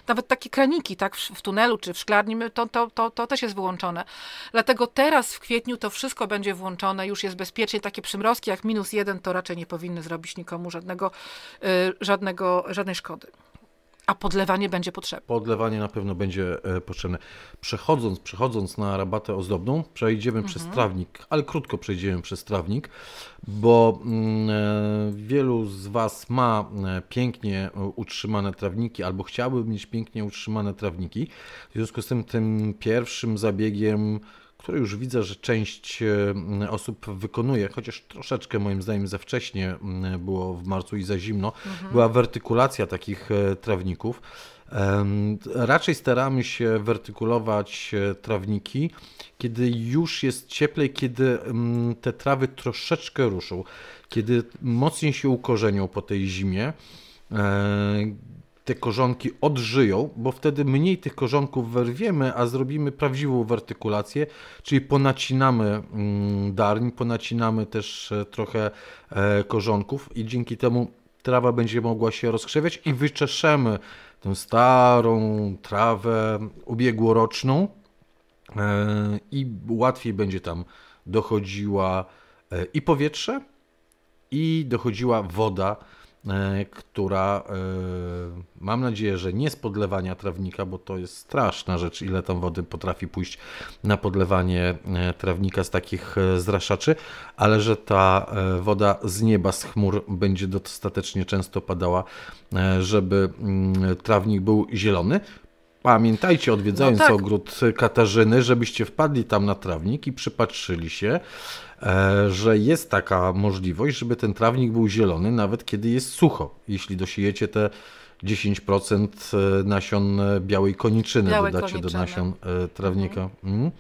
nawet takie kraniki, tak, w, w tunelu czy w szklarni, to, to, to, to też jest wyłączone. Dlatego teraz w kwietniu to wszystko będzie włączone, już jest bezpiecznie, takie przymrozki jak minus jeden to raczej nie powinny zrobić nikogo nikomu żadnego, y, żadnego, żadnej szkody. A podlewanie będzie potrzebne. Podlewanie na pewno będzie e, potrzebne. Przechodząc, przechodząc na rabatę ozdobną, przejdziemy mhm. przez trawnik, ale krótko przejdziemy przez trawnik, bo mm, e, wielu z Was ma e, pięknie utrzymane trawniki albo chciałoby mieć pięknie utrzymane trawniki. W związku z tym, tym pierwszym zabiegiem które już widzę, że część e, osób wykonuje, chociaż troszeczkę moim zdaniem za wcześnie było w marcu i za zimno, mhm. była wertykulacja takich e, trawników. Raczej staramy się wertykulować e, trawniki, kiedy już jest cieplej, kiedy te trawy troszeczkę ruszą, kiedy mocniej się ukorzenią po tej zimie te korzonki odżyją, bo wtedy mniej tych korzonków werwiemy, a zrobimy prawdziwą wertykulację, czyli ponacinamy mm, darń, ponacinamy też e, trochę e, korzonków i dzięki temu trawa będzie mogła się rozkrzewiać i wyczeszemy tę starą trawę ubiegłoroczną e, i łatwiej będzie tam dochodziła i powietrze, i dochodziła woda E, która e, mam nadzieję, że nie z podlewania trawnika, bo to jest straszna rzecz, ile tam wody potrafi pójść na podlewanie e, trawnika z takich zraszaczy, ale że ta woda z nieba, z chmur będzie dostatecznie często padała, żeby mm, trawnik był zielony. Pamiętajcie, odwiedzając no tak. ogród Katarzyny, żebyście wpadli tam na trawnik i przypatrzyli się, e, że jest taka możliwość, żeby ten trawnik był zielony, nawet kiedy jest sucho. Jeśli dosiejecie te 10% e, nasion e, białej koniczyny, Białe dodacie koniczyny. do nasion trawnika. Mhm. Mm.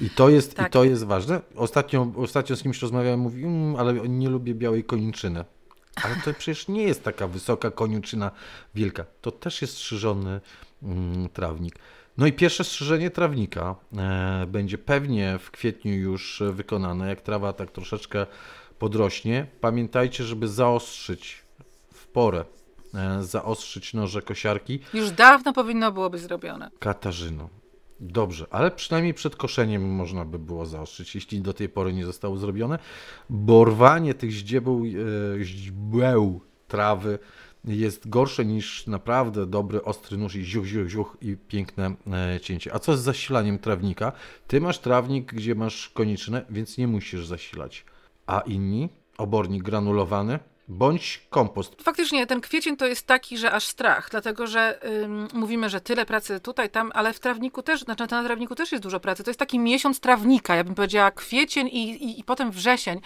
I to jest, tak. i to jest ważne. Ostatnio, ostatnio z kimś rozmawiałem, mówił, mmm, ale nie lubię białej koniczyny. Ale to przecież nie jest taka wysoka koniuczyna wielka. To też jest strzyżony Mm, trawnik. No i pierwsze strzyżenie trawnika e, będzie pewnie w kwietniu już wykonane, jak trawa tak troszeczkę podrośnie. Pamiętajcie, żeby zaostrzyć w porę, e, zaostrzyć noże kosiarki. Już dawno powinno byłoby zrobione. Katarzyno, Dobrze, ale przynajmniej przed koszeniem można by było zaostrzyć, jeśli do tej pory nie zostało zrobione, bo rwanie tych ździebeł, e, źdźbeł trawy jest gorsze niż naprawdę dobry, ostry nóż i ziuch, ziuch, ziuch i piękne e, cięcie. A co z zasilaniem trawnika? Ty masz trawnik, gdzie masz koniczne, więc nie musisz zasilać. A inni? Obornik granulowany? bądź kompost. Faktycznie ten kwiecień to jest taki, że aż strach, dlatego że ym, mówimy, że tyle pracy tutaj, tam, ale w trawniku też, znaczy na trawniku też jest dużo pracy. To jest taki miesiąc trawnika, ja bym powiedziała kwiecień i, i, i potem wrzesień.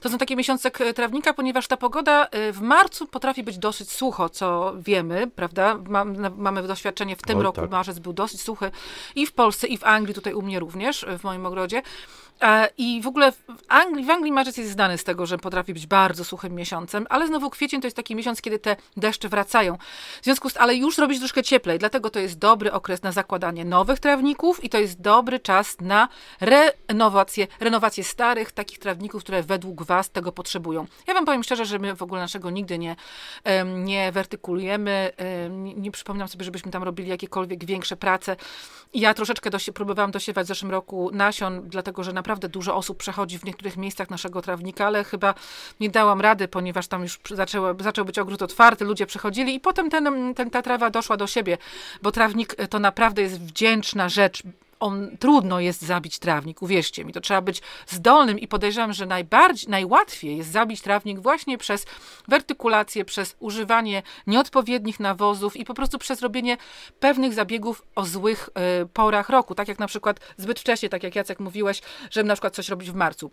To są takie miesiące trawnika, ponieważ ta pogoda y, w marcu potrafi być dosyć sucho, co wiemy, prawda? Mam, mamy doświadczenie w tym Oj, roku, tak. marzec był dosyć suchy i w Polsce, i w Anglii, tutaj u mnie również, y, w moim ogrodzie. I w ogóle w Anglii, w Anglii marzec jest znany z tego, że potrafi być bardzo suchym miesiącem, ale znowu kwiecień to jest taki miesiąc, kiedy te deszcze wracają. W związku z ale już robić troszkę cieplej, dlatego to jest dobry okres na zakładanie nowych trawników i to jest dobry czas na renowację, renowację starych, takich trawników, które według Was tego potrzebują. Ja Wam powiem szczerze, że my w ogóle naszego nigdy nie, nie wertykulujemy, nie, nie przypominam sobie, żebyśmy tam robili jakiekolwiek większe prace. Ja troszeczkę próbowałam dosiewać w zeszłym roku nasion, dlatego że nam naprawdę dużo osób przechodzi w niektórych miejscach naszego trawnika, ale chyba nie dałam rady, ponieważ tam już zaczęło, zaczął być ogród otwarty, ludzie przechodzili i potem ten, ten, ta trawa doszła do siebie, bo trawnik to naprawdę jest wdzięczna rzecz, on, trudno jest zabić trawnik, uwierzcie mi, to trzeba być zdolnym i podejrzewam, że najbardziej, najłatwiej jest zabić trawnik właśnie przez wertykulację, przez używanie nieodpowiednich nawozów i po prostu przez robienie pewnych zabiegów o złych y, porach roku, tak jak na przykład zbyt wcześnie, tak jak Jacek mówiłeś, żeby na przykład coś robić w marcu.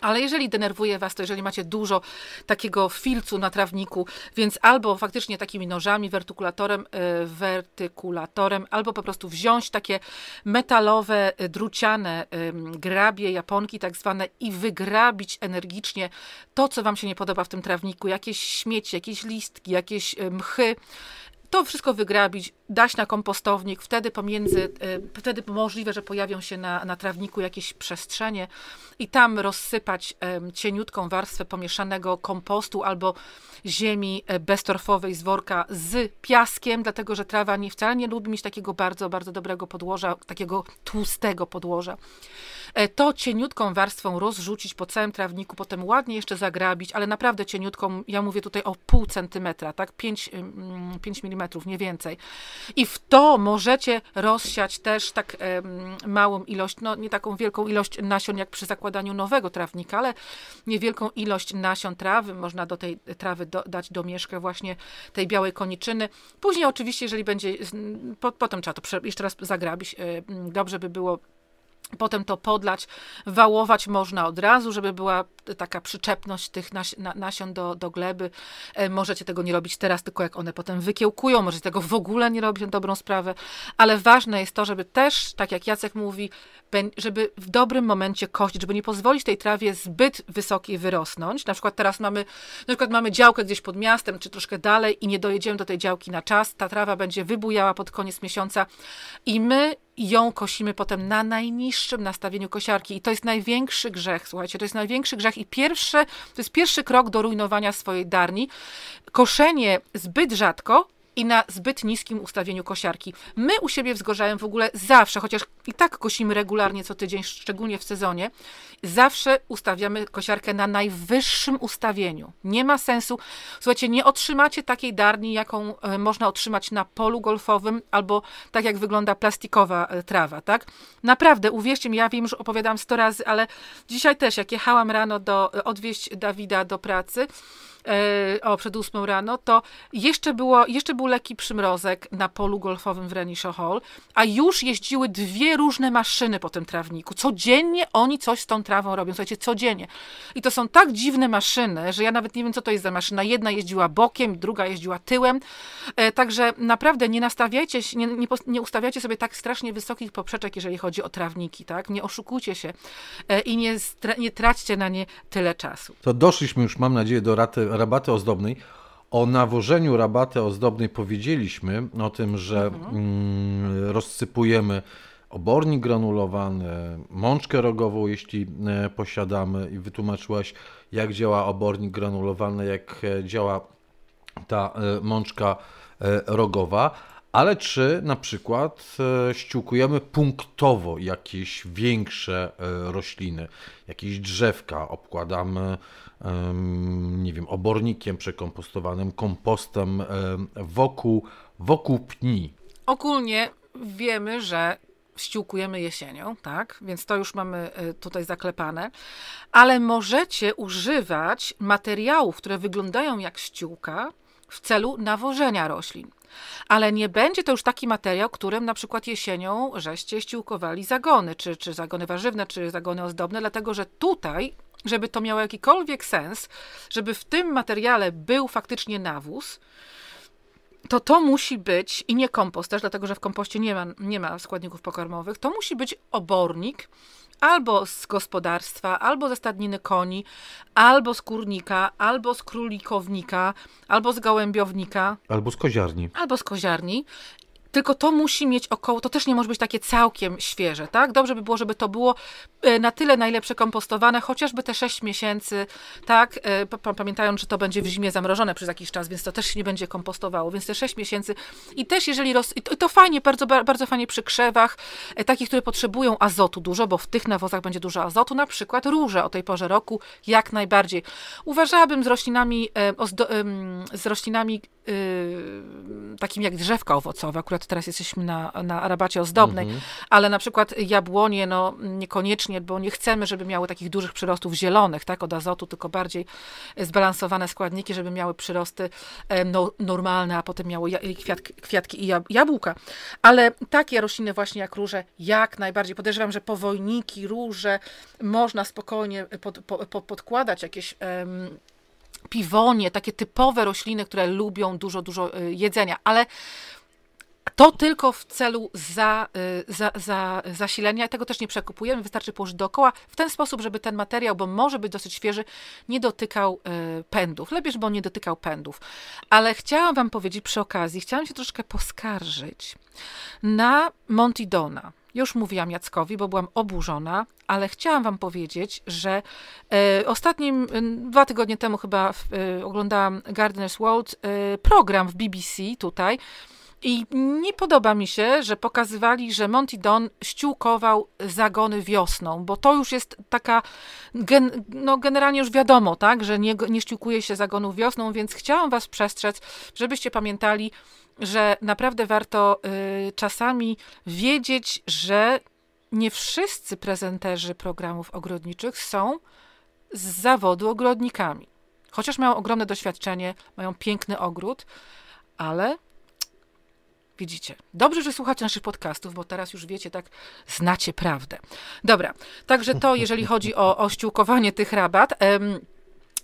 Ale jeżeli denerwuje Was to, jeżeli macie dużo takiego filcu na trawniku, więc albo faktycznie takimi nożami, wertykulatorem, e, wertykulatorem, albo po prostu wziąć takie metalowe, e, druciane grabie, japonki tak zwane i wygrabić energicznie to, co Wam się nie podoba w tym trawniku, jakieś śmieci, jakieś listki, jakieś e, mchy, to wszystko wygrabić, dać na kompostownik, wtedy pomiędzy, e, wtedy możliwe, że pojawią się na, na trawniku jakieś przestrzenie i tam rozsypać e, cieniutką warstwę pomieszanego kompostu albo ziemi e, beztorfowej z worka z piaskiem, dlatego że trawa nie, wcale nie lubi mieć takiego bardzo, bardzo dobrego podłoża, takiego tłustego podłoża. To cieniutką warstwą rozrzucić po całym trawniku, potem ładnie jeszcze zagrabić, ale naprawdę cieniutką, ja mówię tutaj o pół centymetra, tak, 5, 5 mm, nie więcej i w to możecie rozsiać też tak małą ilość, no nie taką wielką ilość nasion jak przy zakładaniu nowego trawnika, ale niewielką ilość nasion trawy. Można do tej trawy do, dać domieszkę właśnie tej białej koniczyny. Później oczywiście, jeżeli będzie, po, potem trzeba to jeszcze raz zagrabić. E, dobrze by było Potem to podlać, wałować można od razu, żeby była taka przyczepność tych nas, na, nasion do, do gleby. E, możecie tego nie robić teraz, tylko jak one potem wykiełkują, możecie tego w ogóle nie robić na dobrą sprawę, ale ważne jest to, żeby też, tak jak Jacek mówi, żeby w dobrym momencie kościć, żeby nie pozwolić tej trawie zbyt wysokiej wyrosnąć. Na przykład teraz mamy, na przykład mamy działkę gdzieś pod miastem, czy troszkę dalej i nie dojedziemy do tej działki na czas, ta trawa będzie wybujała pod koniec miesiąca i my i ją kosimy potem na najniższym nastawieniu kosiarki. I to jest największy grzech, słuchajcie, to jest największy grzech i pierwsze, to jest pierwszy krok do rujnowania swojej darni. Koszenie zbyt rzadko i na zbyt niskim ustawieniu kosiarki. My u siebie w Zgorzałem w ogóle zawsze, chociaż i tak kosimy regularnie co tydzień, szczególnie w sezonie, zawsze ustawiamy kosiarkę na najwyższym ustawieniu. Nie ma sensu. Słuchajcie, nie otrzymacie takiej darni, jaką e, można otrzymać na polu golfowym albo tak jak wygląda plastikowa e, trawa, tak? Naprawdę, uwierzcie mi, ja wiem, że opowiadam 100 razy, ale dzisiaj też, jak jechałam rano do, e, odwieźć Dawida do pracy, E, o przed ósmą rano, to jeszcze, było, jeszcze był lekki przymrozek na polu golfowym w Renisho Hall, a już jeździły dwie różne maszyny po tym trawniku. Codziennie oni coś z tą trawą robią, słuchajcie, codziennie. I to są tak dziwne maszyny, że ja nawet nie wiem, co to jest za maszyna. Jedna jeździła bokiem, druga jeździła tyłem. E, także naprawdę nie nastawiajcie się, nie, nie, nie ustawiajcie sobie tak strasznie wysokich poprzeczek, jeżeli chodzi o trawniki, tak? Nie oszukujcie się e, i nie, nie traćcie na nie tyle czasu. To doszliśmy już, mam nadzieję, do rady rabaty ozdobnej. O nawożeniu rabaty ozdobnej powiedzieliśmy, o tym, że mhm. Mm, rozsypujemy obornik granulowany, mączkę rogową, jeśli e, posiadamy i wytłumaczyłaś, jak działa obornik granulowany, jak e, działa ta e, mączka rogowa, ale czy na przykład ściółkujemy punktowo jakieś większe rośliny, jakieś drzewka, obkładamy nie wiem, obornikiem przekompostowanym, kompostem wokół, wokół pni. Ogólnie wiemy, że ściółkujemy jesienią, tak? Więc to już mamy e, tutaj zaklepane. Ale możecie używać materiałów, które wyglądają jak ściółka, w celu nawożenia roślin. Ale nie będzie to już taki materiał, którym na przykład jesienią żeście ściółkowali zagony, czy, czy zagony warzywne, czy zagony ozdobne, dlatego że tutaj, żeby to miało jakikolwiek sens, żeby w tym materiale był faktycznie nawóz, to to musi być, i nie kompost też, dlatego że w kompoście nie ma, nie ma składników pokarmowych, to musi być obornik, albo z gospodarstwa, albo ze stadniny koni, albo z kurnika, albo z królikownika, albo z gołębiownika. Albo z koziarni. Albo z koziarni. Tylko to musi mieć około, to też nie może być takie całkiem świeże, tak? Dobrze by było, żeby to było e, na tyle najlepsze kompostowane, chociażby te 6 miesięcy, tak? E, pamiętając, że to będzie w zimie zamrożone przez jakiś czas, więc to też się nie będzie kompostowało, więc te 6 miesięcy i też jeżeli, roz, to, to fajnie, bardzo, bardzo fajnie przy krzewach, e, takich, które potrzebują azotu dużo, bo w tych nawozach będzie dużo azotu, na przykład róże o tej porze roku, jak najbardziej. Uważałabym z roślinami, z roślinami takim jak drzewka owocowe, akurat teraz jesteśmy na, na rabacie ozdobnej, mm -hmm. ale na przykład jabłonie, no niekoniecznie, bo nie chcemy, żeby miały takich dużych przyrostów zielonych, tak, od azotu, tylko bardziej zbalansowane składniki, żeby miały przyrosty e, no, normalne, a potem miały kwiat, kwiatki i jabłka. Ale takie rośliny właśnie jak róże, jak najbardziej, podejrzewam, że powojniki, róże, można spokojnie pod, podkładać jakieś um, piwonie, takie typowe rośliny, które lubią dużo, dużo e, jedzenia, ale to tylko w celu za, y, za, za, zasilenia. Tego też nie przekupujemy, wystarczy położyć dookoła w ten sposób, żeby ten materiał, bo może być dosyć świeży, nie dotykał y, pędów. Lepiej, żeby on nie dotykał pędów. Ale chciałam Wam powiedzieć przy okazji, chciałam się troszkę poskarżyć na Monty Dona. Już mówiłam Jackowi, bo byłam oburzona, ale chciałam Wam powiedzieć, że y, ostatnim, y, dwa tygodnie temu chyba y, oglądałam Gardener's World, y, program w BBC tutaj, i nie podoba mi się, że pokazywali, że Monty Don ściółkował zagony wiosną, bo to już jest taka, gen, no generalnie już wiadomo, tak, że nie, nie ściółkuje się zagonów wiosną, więc chciałam was przestrzec, żebyście pamiętali, że naprawdę warto y, czasami wiedzieć, że nie wszyscy prezenterzy programów ogrodniczych są z zawodu ogrodnikami. Chociaż mają ogromne doświadczenie, mają piękny ogród, ale Widzicie? Dobrze, że słuchacie naszych podcastów, bo teraz już wiecie, tak znacie prawdę. Dobra, także to, jeżeli chodzi o ościółkowanie tych rabat. Em,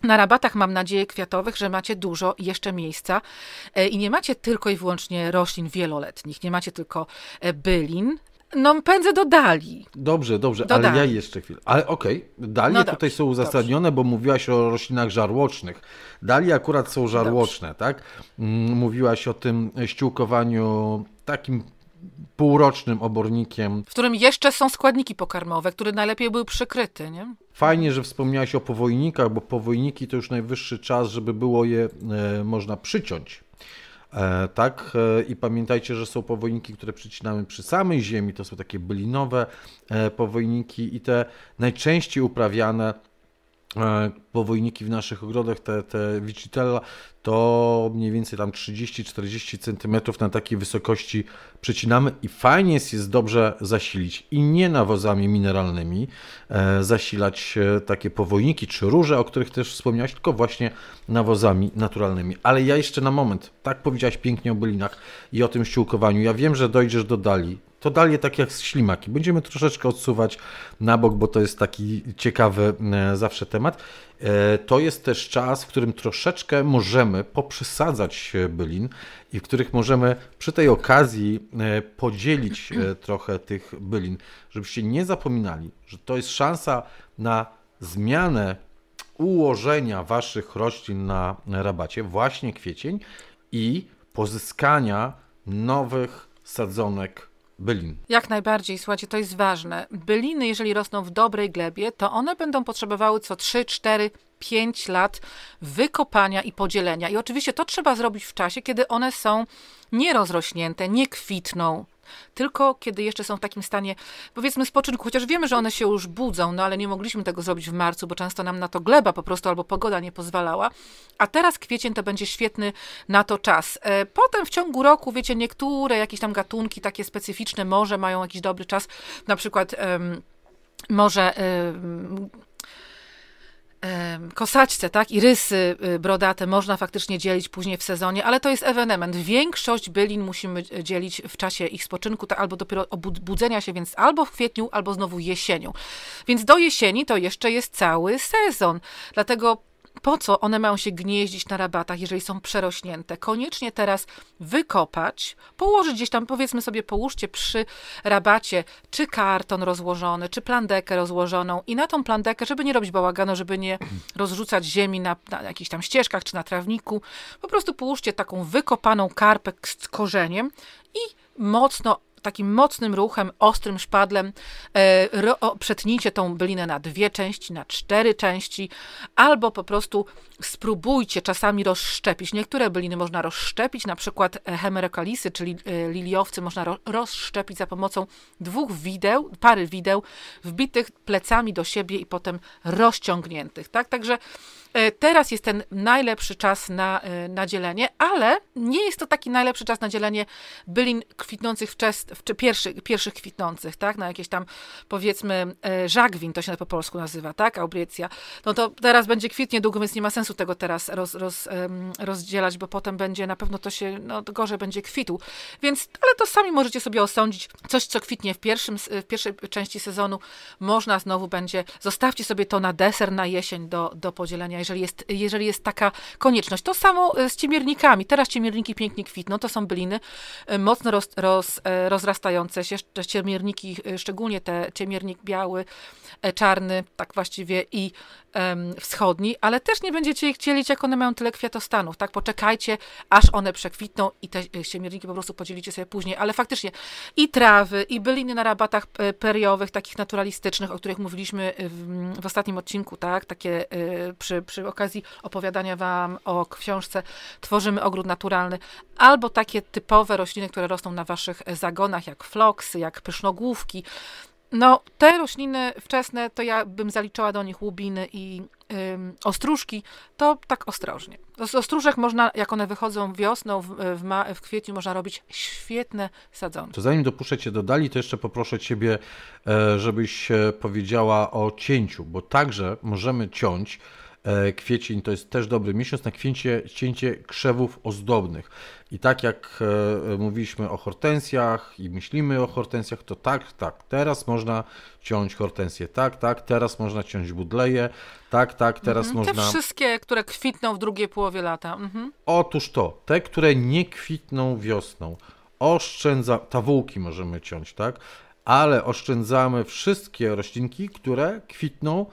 na rabatach mam nadzieję kwiatowych, że macie dużo jeszcze miejsca e, i nie macie tylko i wyłącznie roślin wieloletnich, nie macie tylko e, bylin, no, pędzę do Dali. Dobrze, dobrze, do ale dali. ja jeszcze chwilę. Ale okej, okay. Dalie no tutaj są uzasadnione, dobrze. bo mówiłaś o roślinach żarłocznych. Dali akurat są żarłoczne, dobrze. tak? Mm, mówiłaś o tym ściółkowaniu takim półrocznym obornikiem. W którym jeszcze są składniki pokarmowe, które najlepiej były przykryte, nie? Fajnie, że wspomniałaś o powojnikach, bo powojniki to już najwyższy czas, żeby było je e, można przyciąć. E, tak? E, I pamiętajcie, że są powojniki, które przycinamy przy samej ziemi, to są takie bylinowe e, powojniki i te najczęściej uprawiane E, powojniki w naszych ogrodach, te, te Vicitella, to mniej więcej tam 30-40 cm na takiej wysokości przecinamy i fajnie jest, jest dobrze zasilić i nie nawozami mineralnymi e, zasilać e, takie powojniki czy róże, o których też wspomniałeś, tylko właśnie nawozami naturalnymi. Ale ja jeszcze na moment, tak powiedziałaś pięknie o bylinach i o tym ściółkowaniu. Ja wiem, że dojdziesz do dali, to dalej tak jak z ślimaki. Będziemy troszeczkę odsuwać na bok, bo to jest taki ciekawy e, zawsze temat. E, to jest też czas, w którym troszeczkę możemy poprzesadzać bylin i w których możemy przy tej okazji e, podzielić trochę tych bylin, żebyście nie zapominali, że to jest szansa na zmianę ułożenia waszych roślin na rabacie, właśnie kwiecień i pozyskania nowych sadzonek bylin. Jak najbardziej, słuchajcie, to jest ważne. Byliny, jeżeli rosną w dobrej glebie, to one będą potrzebowały co 3, 4, 5 lat wykopania i podzielenia. I oczywiście to trzeba zrobić w czasie, kiedy one są nierozrośnięte, nie kwitną, tylko kiedy jeszcze są w takim stanie, powiedzmy, spoczynku, chociaż wiemy, że one się już budzą, no ale nie mogliśmy tego zrobić w marcu, bo często nam na to gleba po prostu albo pogoda nie pozwalała. A teraz kwiecień to będzie świetny na to czas. E, potem w ciągu roku, wiecie, niektóre jakieś tam gatunki takie specyficzne może mają jakiś dobry czas, na przykład. Um, może um, kosaćce, tak, i rysy y, brodate można faktycznie dzielić później w sezonie, ale to jest ewenement. Większość bylin musimy dzielić w czasie ich spoczynku, tak, albo dopiero obudzenia się, więc albo w kwietniu, albo znowu jesienią. Więc do jesieni to jeszcze jest cały sezon. Dlatego po co one mają się gnieździć na rabatach, jeżeli są przerośnięte? Koniecznie teraz wykopać, położyć gdzieś tam, powiedzmy sobie, połóżcie przy rabacie czy karton rozłożony, czy plandekę rozłożoną i na tą plandekę, żeby nie robić bałaganu, żeby nie rozrzucać ziemi na, na jakichś tam ścieżkach czy na trawniku, po prostu połóżcie taką wykopaną karpę z korzeniem i mocno takim mocnym ruchem, ostrym szpadlem e, ro, przetnijcie tą bylinę na dwie części, na cztery części, albo po prostu spróbujcie czasami rozszczepić. Niektóre byliny można rozszczepić, na przykład e, hemerokalisy, czyli e, liliowcy można rozszczepić za pomocą dwóch wideł, pary wideł, wbitych plecami do siebie i potem rozciągniętych. Tak, także E, teraz jest ten najlepszy czas na, e, na dzielenie, ale nie jest to taki najlepszy czas na dzielenie bylin kwitnących wczes, w, pierwszych, pierwszych kwitnących, tak? Na jakieś tam, powiedzmy, e, żagwin, to się po polsku nazywa, tak? Aubriecja. No to teraz będzie kwitnie, długo, więc nie ma sensu tego teraz roz, roz, rozdzielać, bo potem będzie, na pewno to się, no gorzej będzie kwitł. Więc, ale to sami możecie sobie osądzić. Coś, co kwitnie w, pierwszym, w pierwszej części sezonu, można znowu będzie, zostawcie sobie to na deser, na jesień do, do podzielenia jeżeli jest, jeżeli jest taka konieczność. To samo e, z ciemiernikami. Teraz ciemierniki pięknie kwitną, to są byliny e, mocno roz, roz, e, rozrastające się, ciemierniki, szczególnie te ciemiernik biały, czarny, tak właściwie i wschodni, ale też nie będziecie ich dzielić, jak one mają tyle kwiatostanów, tak? Poczekajcie, aż one przekwitną i te ciemierniki po prostu podzielicie sobie później, ale faktycznie i trawy, i byliny na rabatach periowych, takich naturalistycznych, o których mówiliśmy w, w ostatnim odcinku, tak? Takie y, przy, przy okazji opowiadania Wam o książce Tworzymy ogród naturalny, albo takie typowe rośliny, które rosną na Waszych zagonach, jak floksy, jak pysznogłówki. No, te rośliny wczesne, to ja bym zaliczała do nich łubiny i ym, ostróżki, to tak ostrożnie. Z ostróżek można, jak one wychodzą wiosną, w, w, ma, w kwietniu, można robić świetne sadzonki. To zanim dopuszczę Cię do dali, to jeszcze poproszę Ciebie, e, żebyś e, powiedziała o cięciu, bo także możemy ciąć E, kwiecień to jest też dobry miesiąc na kwięcie, cięcie krzewów ozdobnych. I tak jak e, e, mówiliśmy o hortensjach i myślimy o hortensjach, to tak, tak, teraz można ciąć hortensję, tak, tak, teraz można ciąć budleje, tak, tak, teraz mhm, można... Te wszystkie, które kwitną w drugiej połowie lata. Mhm. Otóż to, te, które nie kwitną wiosną, oszczędza, tawułki możemy ciąć, tak, ale oszczędzamy wszystkie roślinki, które kwitną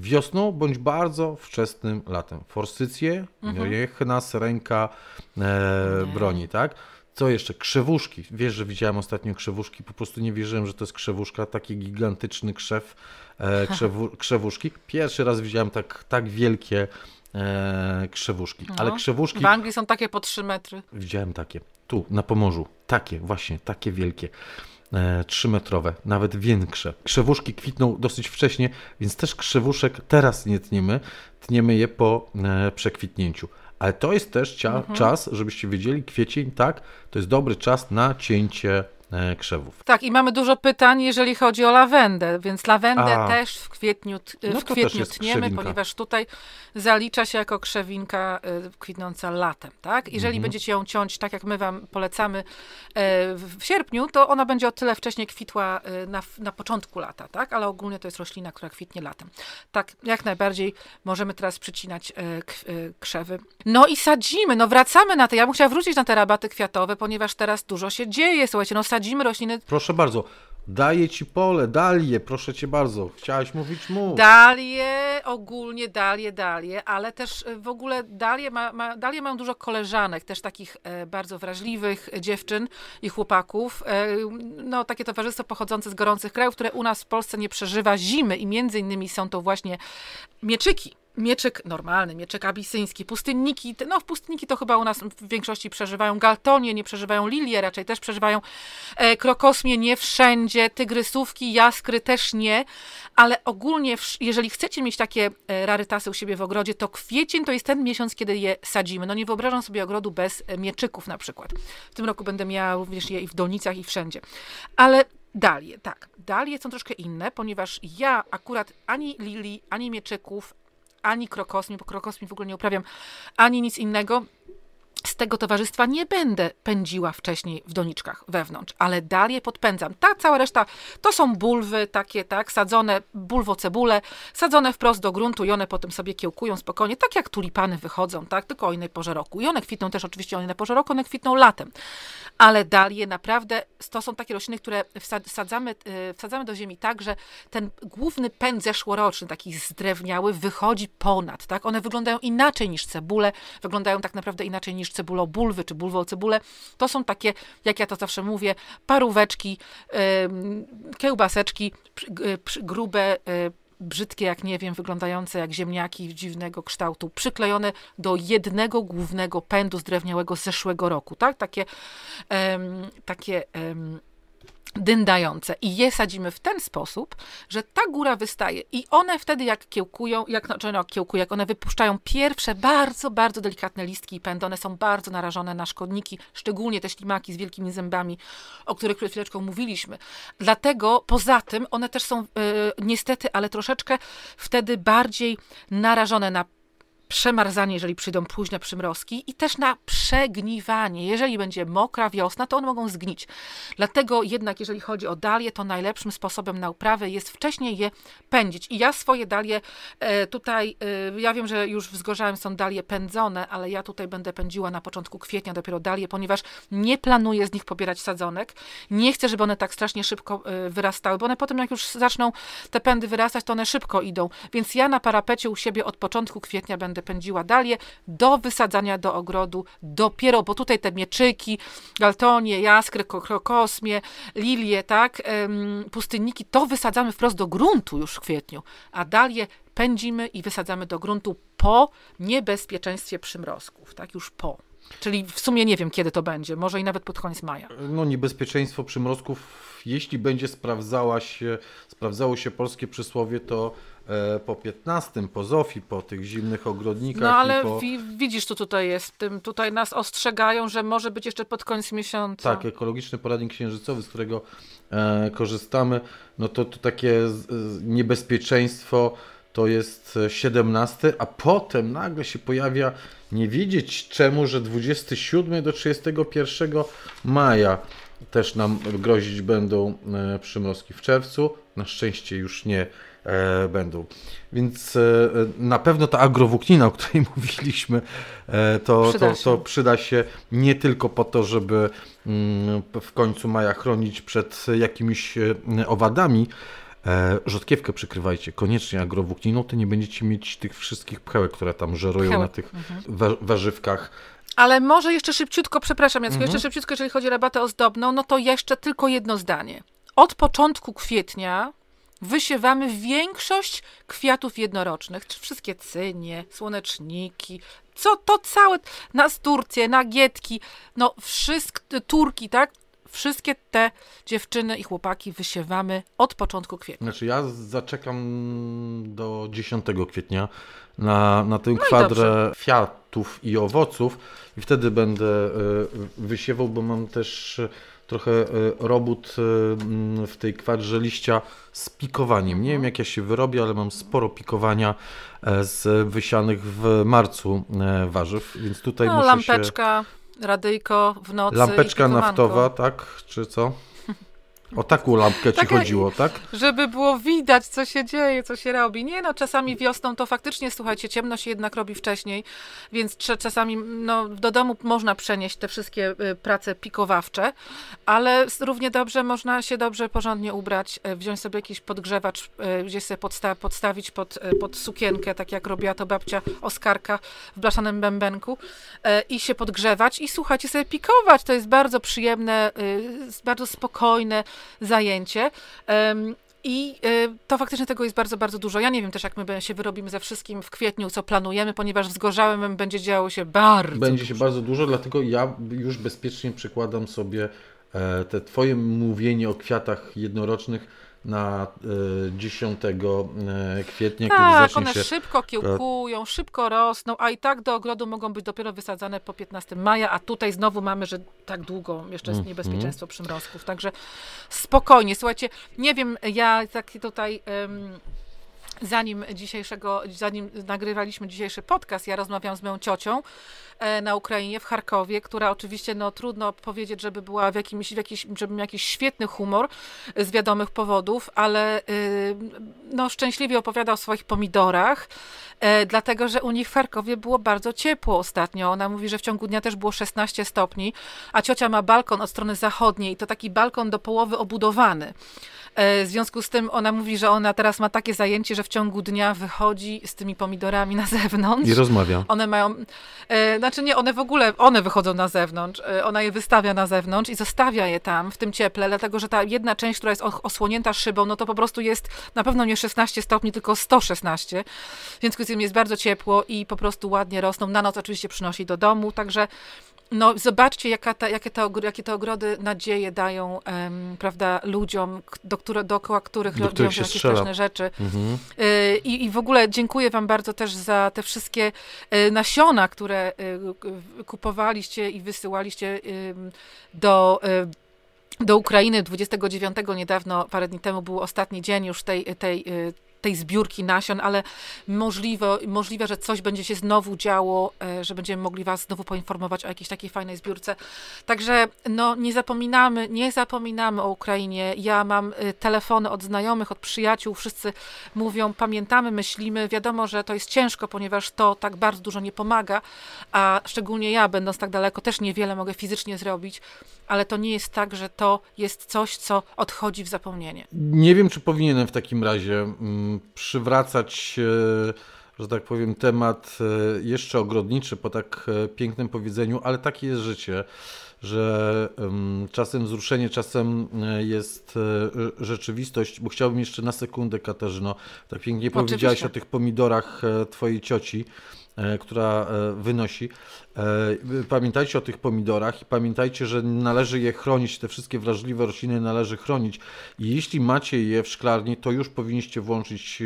wiosną bądź bardzo wczesnym latem. Forsycje, mhm. No, nas ręka e, broni, tak? Co jeszcze? Krzewuszki. Wiesz, że widziałem ostatnio krzewuszki, po prostu nie wierzyłem, że to jest krzewuszka, taki gigantyczny krzew, e, krzewu, krzewuszki. Pierwszy raz widziałem tak, tak wielkie e, krzewuszki. No. Ale krzewuszki... W Anglii są takie po 3 metry. Widziałem takie. Tu, na Pomorzu. Takie, właśnie, takie wielkie. E, metrowe, nawet większe. Krzewuszki kwitną dosyć wcześnie, więc też krzewuszek teraz nie tniemy, tniemy je po e, przekwitnięciu. Ale to jest też cia- mhm. czas, żebyście wiedzieli, kwiecień, tak, to jest dobry czas na cięcie E, krzewów. Tak, i mamy dużo pytań, jeżeli chodzi o lawendę, więc lawendę A, też w kwietniu, e, no w też tniemy, krzewinka. ponieważ tutaj zalicza się jako krzewinka e, kwitnąca latem, tak? Jeżeli mhm. będziecie ją ciąć tak, jak my wam polecamy w sierpniu, to ona będzie o tyle wcześniej kwitła na, na początku lata, tak? Ale ogólnie to jest roślina, która kwitnie latem. Tak, jak najbardziej możemy teraz przycinać krzewy. No i sadzimy, no wracamy na te, ja bym chciała wrócić na te rabaty kwiatowe, ponieważ teraz dużo się dzieje, słuchajcie, no sadzimy sadzimy rośliny. Proszę bardzo. Daję ci pole, dalie, proszę cię bardzo. Chciałaś mówić mu. Dalie, ogólnie dalie, dalie, ale też e, w ogóle dalie, ma, ma, mam dużo koleżanek, też takich e, bardzo wrażliwych dziewczyn i chłopaków. E, no, takie towarzystwo pochodzące z gorących krajów, które u nas w Polsce nie przeżywa zimy i między innymi są to właśnie mieczyki mieczek normalny, mieczek abisyński, pustynniki, no w pustynniki to chyba u nas w większości przeżywają galtonie, nie przeżywają lilie, raczej też przeżywają e, krokosmie, nie wszędzie, tygrysówki, jaskry też nie, ale ogólnie, w, jeżeli chcecie mieć takie e, rarytasy u siebie w ogrodzie, to kwiecień to jest ten miesiąc, kiedy je sadzimy. No nie wyobrażam sobie ogrodu bez e, mieczyków na przykład. W tym roku będę miała również je i w donicach i wszędzie. Ale dalie, tak, dalie są troszkę inne, ponieważ ja akurat ani lili, ani mieczyków, ani krokosmi, bo krokosmi w ogóle nie uprawiam, ani nic innego z tego towarzystwa nie będę pędziła wcześniej w doniczkach wewnątrz, ale dalej podpędzam. Ta cała reszta to są bulwy takie, tak, sadzone, bulwo bulwo-cebule, sadzone wprost do gruntu i one potem sobie kiełkują spokojnie, tak jak tulipany wychodzą, tak, tylko o innej porze roku. I one kwitną też oczywiście o innej porze roku, one kwitną latem. Ale dalie naprawdę, to są takie rośliny, które wsadzamy, y, wsadzamy do ziemi tak, że ten główny pęd zeszłoroczny, taki zdrewniały, wychodzi ponad, tak. One wyglądają inaczej niż cebule, wyglądają tak naprawdę inaczej niż cebulą bulwy czy bulwą cebulę. To są takie, jak ja to zawsze mówię, paróweczki, kiełbaseczki, grube, e, brzydkie, jak nie wiem, wyglądające jak ziemniaki dziwnego kształtu, przyklejone do jednego głównego pędu z drewniałego zeszłego roku, tak? Takie, takie dyndające i je sadzimy w ten sposób, że ta góra wystaje i one wtedy jak kiełkują, jak, znaczy no, kiełkują, jak one wypuszczają pierwsze bardzo, bardzo delikatne listki i pędy, one są bardzo narażone na szkodniki, szczególnie te ślimaki z wielkimi zębami, o których przed chwileczką mówiliśmy. Dlatego poza tym one też są y, niestety, ale troszeczkę wtedy bardziej narażone na przemarzanie, jeżeli przyjdą późne przymrozki i też na przegniwanie. Jeżeli będzie mokra wiosna, to one mogą zgnić. Dlatego jednak, jeżeli chodzi o dalie, to najlepszym sposobem na uprawę jest wcześniej je pędzić. I ja swoje dalie e, tutaj, e, ja wiem, że już wzgorzałem, są dalie pędzone, ale ja tutaj będę pędziła na początku kwietnia dopiero dalie, ponieważ nie planuję z nich pobierać sadzonek. Nie chcę, żeby one tak strasznie szybko e, wyrastały, bo one potem jak już zaczną te pędy wyrastać, to one szybko idą. Więc ja na parapecie u siebie od początku kwietnia będę będę pędziła dalej, do wysadzania do ogrodu dopiero, bo tutaj te mieczyki, galtonie, jaskry, krokosmie, lilie, tak, pustynniki, to wysadzamy wprost do gruntu już w kwietniu, a dalej pędzimy i wysadzamy do gruntu po niebezpieczeństwie przymrozków, tak, już po. Czyli w sumie nie wiem, kiedy to będzie, może i nawet pod koniec maja. No niebezpieczeństwo przymrozków, jeśli będzie sprawdzała się, sprawdzało się polskie przysłowie, to E, po 15, po Zofii, po tych zimnych ogrodnikach. No ale po... widzisz, co tutaj jest. Tym, tutaj nas ostrzegają, że może być jeszcze pod koniec miesiąca. Tak, ekologiczny poradnik księżycowy, z którego e, korzystamy, no to, to takie niebezpieczeństwo to jest 17, a potem nagle się pojawia, nie widzieć czemu, że 27 do 31 maja też nam grozić będą e, przymrozki w czerwcu. Na szczęście już nie E, będą. Więc e, na pewno ta agrowłóknina, o której mówiliśmy, e, to przyda, to, to przyda się nie tylko po to, żeby mm, w końcu maja chronić przed jakimiś owadami, Rzodkiewkę przykrywajcie koniecznie agrowłókniną, to nie będziecie mieć tych wszystkich pchełek, które tam żerują pchełek. na tych mhm. warzywkach. Ale może jeszcze szybciutko, przepraszam Jacku, mhm. jeszcze szybciutko, jeżeli chodzi o rabatę ozdobną, no to jeszcze tylko jedno zdanie. Od początku kwietnia wysiewamy większość kwiatów jednorocznych, czy wszystkie cynie, słoneczniki, co to całe, nasturcje, nagietki, no wszystkie turki, tak? Wszystkie te dziewczyny i chłopaki wysiewamy od początku kwietnia. Znaczy ja zaczekam do 10 kwietnia na, na tę no kwadrę kwiatów i owoców i wtedy będę y, wysiewał, bo mam też trochę e, robót e, mm, w tej kwadrze liścia z pikowaniem. Nie wiem jak ja się wyrobię, ale mam sporo pikowania e, z wysianych w marcu warzyw, więc tutaj no, muszę lampeczka, się... radyjko w nocy Lampeczka naftowa, tak? Czy co? O taką lampkę ci tak chodziło, tak? Żeby było widać, co się dzieje, co się robi. Nie no, czasami wiosną to faktycznie, słuchajcie, ciemno się jednak robi wcześniej, więc czasami no, do domu można przenieść te wszystkie y, prace pikowawcze, ale równie dobrze można się dobrze, porządnie ubrać, y, wziąć sobie jakiś podgrzewacz, y, gdzieś sobie podsta podstawić pod, pod sukienkę, tak jak robiła to babcia Oskarka w blaszanym bębenku i się podgrzewać i słuchajcie, sobie pikować. To jest bardzo przyjemne, bardzo spokojne, zajęcie. I e, to faktycznie tego jest bardzo, bardzo dużo. Ja nie wiem też, jak my się wyrobimy ze wszystkim w kwietniu, co planujemy, ponieważ w Zgorzałem będzie działo się bardzo Będzie dużo. się bardzo dużo, dlatego ja już bezpiecznie przekładam sobie e, te twoje mówienie o kwiatach jednorocznych na 10 e, e, kwietnia, tak, kiedy zacznie one się... szybko kiełkują, szybko rosną, a i tak do ogrodu mogą być dopiero wysadzane po 15 maja, a tutaj znowu mamy, że tak długo jeszcze jest mhm. niebezpieczeństwo przymrozków, także spokojnie, słuchajcie, nie wiem, ja takie tutaj... Um, zanim dzisiejszego, zanim nagrywaliśmy dzisiejszy podcast, ja rozmawiam z moją ciocią e, na Ukrainie, w Charkowie, która oczywiście, no trudno powiedzieć, żeby była w jakimś, w jakiś, żeby miał jakiś świetny humor z wiadomych powodów, ale y, no szczęśliwie opowiada o swoich pomidorach, e, dlatego, że u nich w Charkowie było bardzo ciepło ostatnio. Ona mówi, że w ciągu dnia też było 16 stopni, a ciocia ma balkon od strony zachodniej, to taki balkon do połowy obudowany. E, w związku z tym ona mówi, że ona teraz ma takie zajęcie, że w ciągu dnia wychodzi z tymi pomidorami na zewnątrz. I rozmawia. One mają, e, znaczy nie, one w ogóle, one wychodzą na zewnątrz, e, ona je wystawia na zewnątrz i zostawia je tam w tym cieple, dlatego, że ta jedna część, która jest osłonięta szybą, no to po prostu jest na pewno nie 16 stopni, tylko 116, więc jest bardzo ciepło i po prostu ładnie rosną. Na noc oczywiście przynosi do domu, także no, zobaczcie, jaka ta, jakie, jakie te ogrody nadzieje dają prawda, ludziom, do które, dookoła których do robią się jakieś straszne rzeczy. Mhm. Y, I w ogóle dziękuję Wam bardzo też za te wszystkie y, nasiona, które y, kupowaliście i wysyłaliście do do Ukrainy 29 niedawno, parę dni temu był ostatni dzień już tej, tej, tej zbiórki nasion, ale możliwe, możliwe, że coś będzie się znowu działo, e, że będziemy mogli Was znowu poinformować o jakiejś takiej fajnej zbiórce. Także no, nie zapominamy, nie zapominamy o Ukrainie. Ja mam e, telefony od znajomych, od przyjaciół, wszyscy mówią, pamiętamy, myślimy. Wiadomo, że to jest ciężko, ponieważ to tak bardzo dużo nie pomaga, a szczególnie ja, będąc tak daleko, też niewiele mogę fizycznie zrobić, ale to nie jest tak, że to jest coś, co odchodzi w zapomnienie. Nie wiem, czy powinienem w takim razie. Mm, przywracać, e, że tak powiem, temat e, jeszcze ogrodniczy po tak e, pięknym powiedzeniu, ale takie jest życie, że czasem wzruszenie, czasem jest rzeczywistość, bo chciałbym jeszcze na sekundę, Katarzyno, tak pięknie Oczywiście. powiedziałaś o tych pomidorach twojej cioci. E, która e, wynosi. E, pamiętajcie o tych pomidorach i pamiętajcie, że należy je chronić, te wszystkie wrażliwe rośliny należy chronić. I jeśli macie je w szklarni, to już powinniście włączyć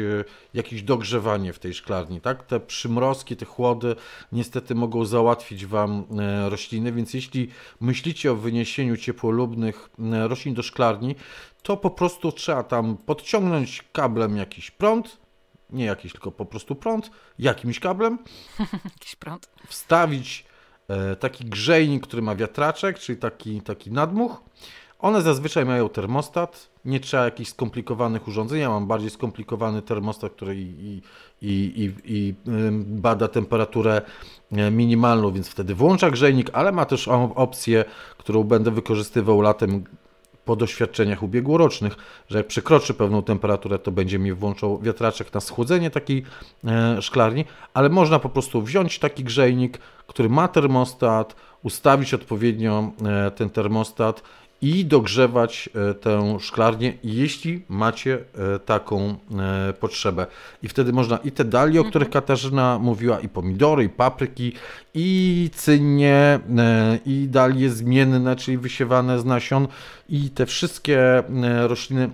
jakieś dogrzewanie w tej szklarni. Tak? Te przymrozki, te chłody niestety mogą załatwić Wam rośliny, więc jeśli myślicie o wyniesieniu ciepłolubnych roślin do szklarni, to po prostu trzeba tam podciągnąć kablem jakiś prąd, nie jakiś, tylko po prostu prąd, jakimś kablem. jakiś prąd. Wstawić e, taki grzejnik, który ma wiatraczek, czyli taki, taki nadmuch. One zazwyczaj mają termostat, nie trzeba jakichś skomplikowanych urządzeń. Ja mam bardziej skomplikowany termostat, który i, i, i, i, bada temperaturę e, minimalną, więc wtedy włącza grzejnik, ale ma też opcję, którą będę wykorzystywał latem, po doświadczeniach ubiegłorocznych, że jak przekroczy pewną temperaturę, to będzie mi włączał wiatraczek na schłodzenie takiej e, szklarni, ale można po prostu wziąć taki grzejnik, który ma termostat, ustawić odpowiednio e, ten termostat i dogrzewać e, tę szklarnię, jeśli macie e, taką e, potrzebę. I wtedy można i te dali, o których mhm. Katarzyna mówiła, i pomidory, i papryki, i cynie, i dalie zmienne, czyli wysiewane z nasion, i te wszystkie rośliny,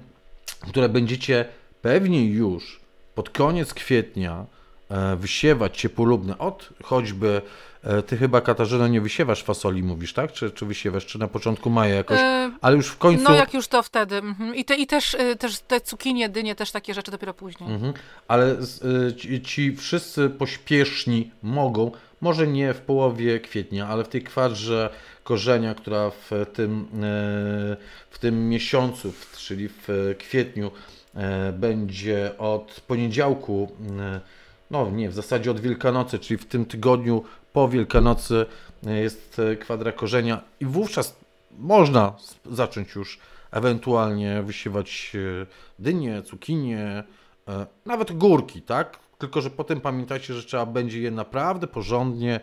które będziecie pewnie już pod koniec kwietnia E, wysiewać ciepłolubne od choćby e, ty chyba Katarzyna nie wysiewasz fasoli, mówisz, tak? Czy, czy wysiewasz, czy na początku maja jakoś, e, ale już w końcu... No jak już to wtedy. Mhm. I, te, i też, też te cukinie, dynie, też takie rzeczy dopiero później. Mhm. Ale ci, ci wszyscy pośpieszni mogą, może nie w połowie kwietnia, ale w tej kwadrze korzenia, która w tym, w tym miesiącu, czyli w kwietniu będzie od poniedziałku no nie, w zasadzie od Wielkanocy, czyli w tym tygodniu po Wielkanocy e, jest e, kwadra korzenia i wówczas można zacząć już ewentualnie wysiewać e, dynie, cukinie, nawet górki, tak? Tylko, że potem pamiętajcie, że trzeba będzie je naprawdę porządnie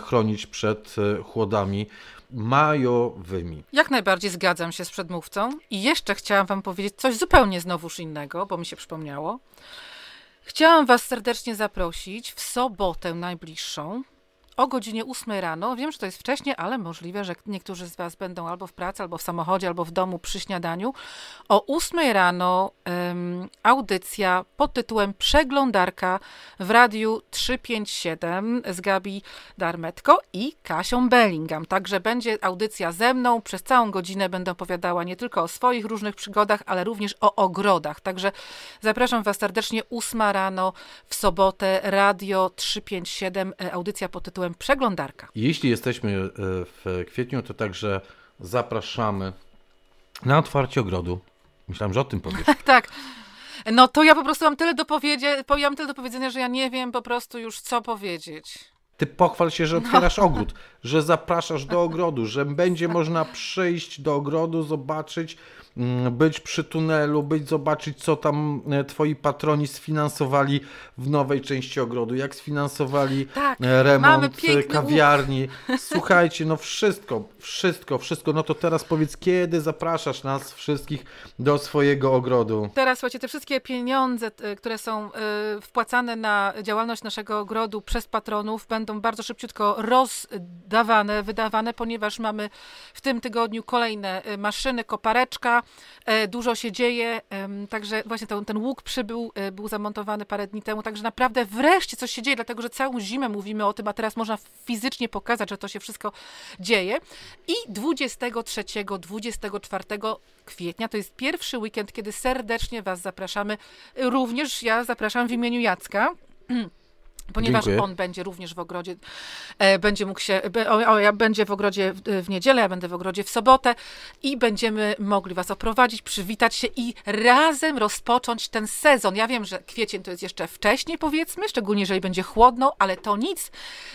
chronić przed chłodami majowymi. Jak najbardziej zgadzam się z przedmówcą. I jeszcze chciałam Wam powiedzieć coś zupełnie znowuż innego, bo mi się przypomniało, Chciałam Was serdecznie zaprosić w sobotę najbliższą o godzinie 8 rano. Wiem, że to jest wcześnie, ale możliwe, że niektórzy z Was będą albo w pracy, albo w samochodzie, albo w domu przy śniadaniu. O 8 rano um, audycja pod tytułem Przeglądarka w Radiu 357 z Gabi Darmetko i Kasią Bellingham. Także będzie audycja ze mną. Przez całą godzinę będę opowiadała nie tylko o swoich różnych przygodach, ale również o ogrodach. Także zapraszam Was serdecznie 8 rano w sobotę Radio 357, e, audycja pod tytułem tytułem Przeglądarka. Jeśli jesteśmy e, w kwietniu, to także zapraszamy na otwarcie ogrodu. Myślałem, że o tym powiesz. tak, tak. No to ja po prostu mam tyle do, powiedzie- ja mam tyle do powiedzenia, że ja nie wiem po prostu już co powiedzieć. Ty pochwal się, że no. otwierasz no. ogród, że zapraszasz do ogrodu, że będzie można przyjść do ogrodu, zobaczyć, Mm, być przy tunelu, być zobaczyć, co tam e, twoi patroni sfinansowali w nowej części ogrodu, jak sfinansowali tak, e, remont e, kawiarni. Słuchajcie, no wszystko, wszystko, wszystko. No to teraz powiedz, kiedy zapraszasz nas wszystkich do swojego ogrodu? Teraz słuchajcie, te wszystkie pieniądze, które są wpłacane na działalność naszego ogrodu przez patronów, będą bardzo szybciutko rozdawane, wydawane, ponieważ mamy w tym tygodniu kolejne maszyny, kopareczka, E, dużo się dzieje, także właśnie ten, ten łuk przybył, e, był zamontowany parę dni temu, także naprawdę wreszcie coś się dzieje, dlatego że całą zimę mówimy o tym, a teraz można fizycznie pokazać, że to się wszystko dzieje. I 23, 24 kwietnia, to jest pierwszy weekend, kiedy serdecznie Was zapraszamy. Również ja zapraszam w imieniu Jacka. Ponieważ Dziękuję. on będzie również w ogrodzie, e, będzie mógł się, be, o, o, ja będzie w ogrodzie w, w, niedzielę, ja będę w ogrodzie w sobotę i będziemy mogli Was oprowadzić, przywitać się i razem rozpocząć ten sezon. Ja wiem, że kwiecień to jest jeszcze wcześniej, powiedzmy, szczególnie jeżeli będzie chłodno, ale to nic,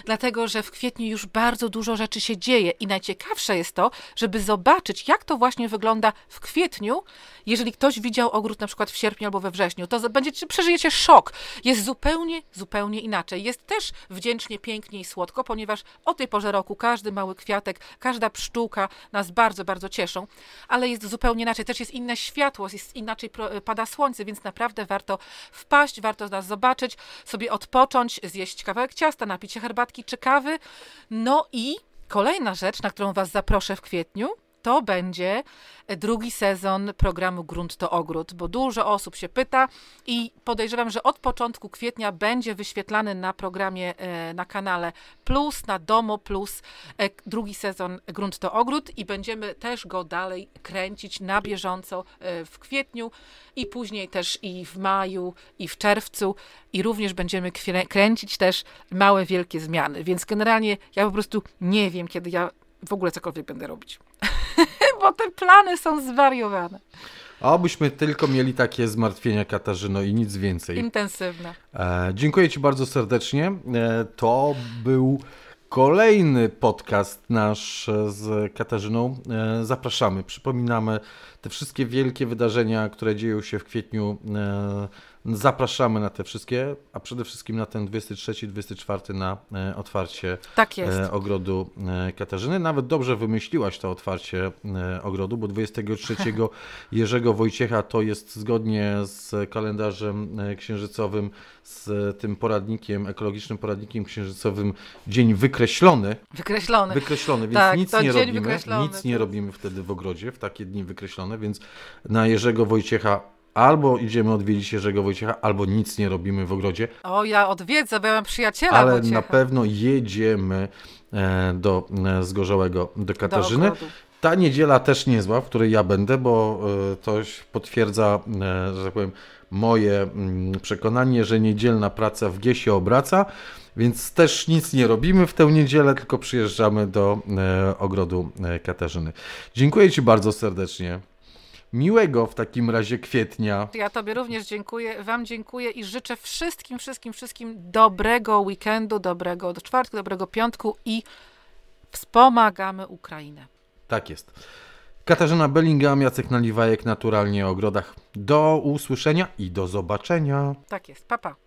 dlatego że w kwietniu już bardzo dużo rzeczy się dzieje i najciekawsze jest to, żeby zobaczyć, jak to właśnie wygląda w kwietniu, jeżeli ktoś widział ogród na przykład w sierpniu albo we wrześniu, to będziecie, przeżyjecie szok. Jest zupełnie, zupełnie inaczej inaczej. Jest też wdzięcznie, pięknie i słodko, ponieważ o tej porze roku każdy mały kwiatek, każda pszczółka nas bardzo, bardzo cieszą, ale jest zupełnie inaczej. Też jest inne światło, jest inaczej e, pada słońce, więc naprawdę warto wpaść, warto nas zobaczyć, sobie odpocząć, zjeść kawałek ciasta, napić się herbatki czy kawy. No i kolejna rzecz, na którą Was zaproszę w kwietniu – to będzie e, drugi sezon programu Grunt to Ogród, bo dużo osób się pyta i podejrzewam, że od początku kwietnia będzie wyświetlany na programie, e, na kanale Plus, na Domo Plus e, drugi sezon Grunt to Ogród i będziemy też go dalej kręcić na bieżąco w kwietniu i później też i w maju i w czerwcu i również będziemy kręcić też małe, wielkie zmiany, więc generalnie ja po prostu nie wiem, kiedy ja w ogóle cokolwiek będę robić. bo te plany są zwariowane. Obyśmy tylko mieli takie zmartwienia, Katarzyno, i nic więcej. Intensywne. E, dziękuję Ci bardzo serdecznie. E, to był kolejny podcast nasz e, z Katarzyną. E, zapraszamy, przypominamy te wszystkie wielkie wydarzenia, które dzieją się w kwietniu e, Zapraszamy na te wszystkie, a przede wszystkim na ten 23-24 na e, otwarcie tak e, ogrodu e, Katarzyny. Nawet dobrze wymyśliłaś to otwarcie ogrodu, bo 23 Jerzego Wojciecha to jest zgodnie z kalendarzem księżycowym, z tym poradnikiem, ekologicznym poradnikiem księżycowym, dzień wykreślony. Wykreślony. Wykreślony, więc tak, nic nie robimy. Nic nie robimy wtedy w ogrodzie, w takie dni wykreślone, więc na Jerzego Wojciecha albo idziemy odwiedzić Jerzego Wojciecha, albo nic nie robimy w ogrodzie. O, ja odwiedzę, bo ja mam przyjaciela Ale Wojciecha. na pewno jedziemy e, do e, Zgorzałego, do Katarzyny. Do Ta niedziela też nie zła, w której ja będę, bo toś e, potwierdza, że tak powiem, moje mm, przekonanie, że niedzielna praca w G się obraca, więc też nic nie robimy w tę niedzielę, tylko przyjeżdżamy do ogrodu Katarzyny. Dziękuję Ci bardzo serdecznie miłego w takim razie kwietnia. Ja Tobie również dziękuję, Wam dziękuję i życzę wszystkim, wszystkim, wszystkim dobrego weekendu, dobrego do czwartku, dobrego piątku i wspomagamy Ukrainę. Tak jest. Katarzyna Bellingham, Jacek Naliwajek, naturalnie o ogrodach. Do usłyszenia i do zobaczenia. Tak jest, papa. Pa.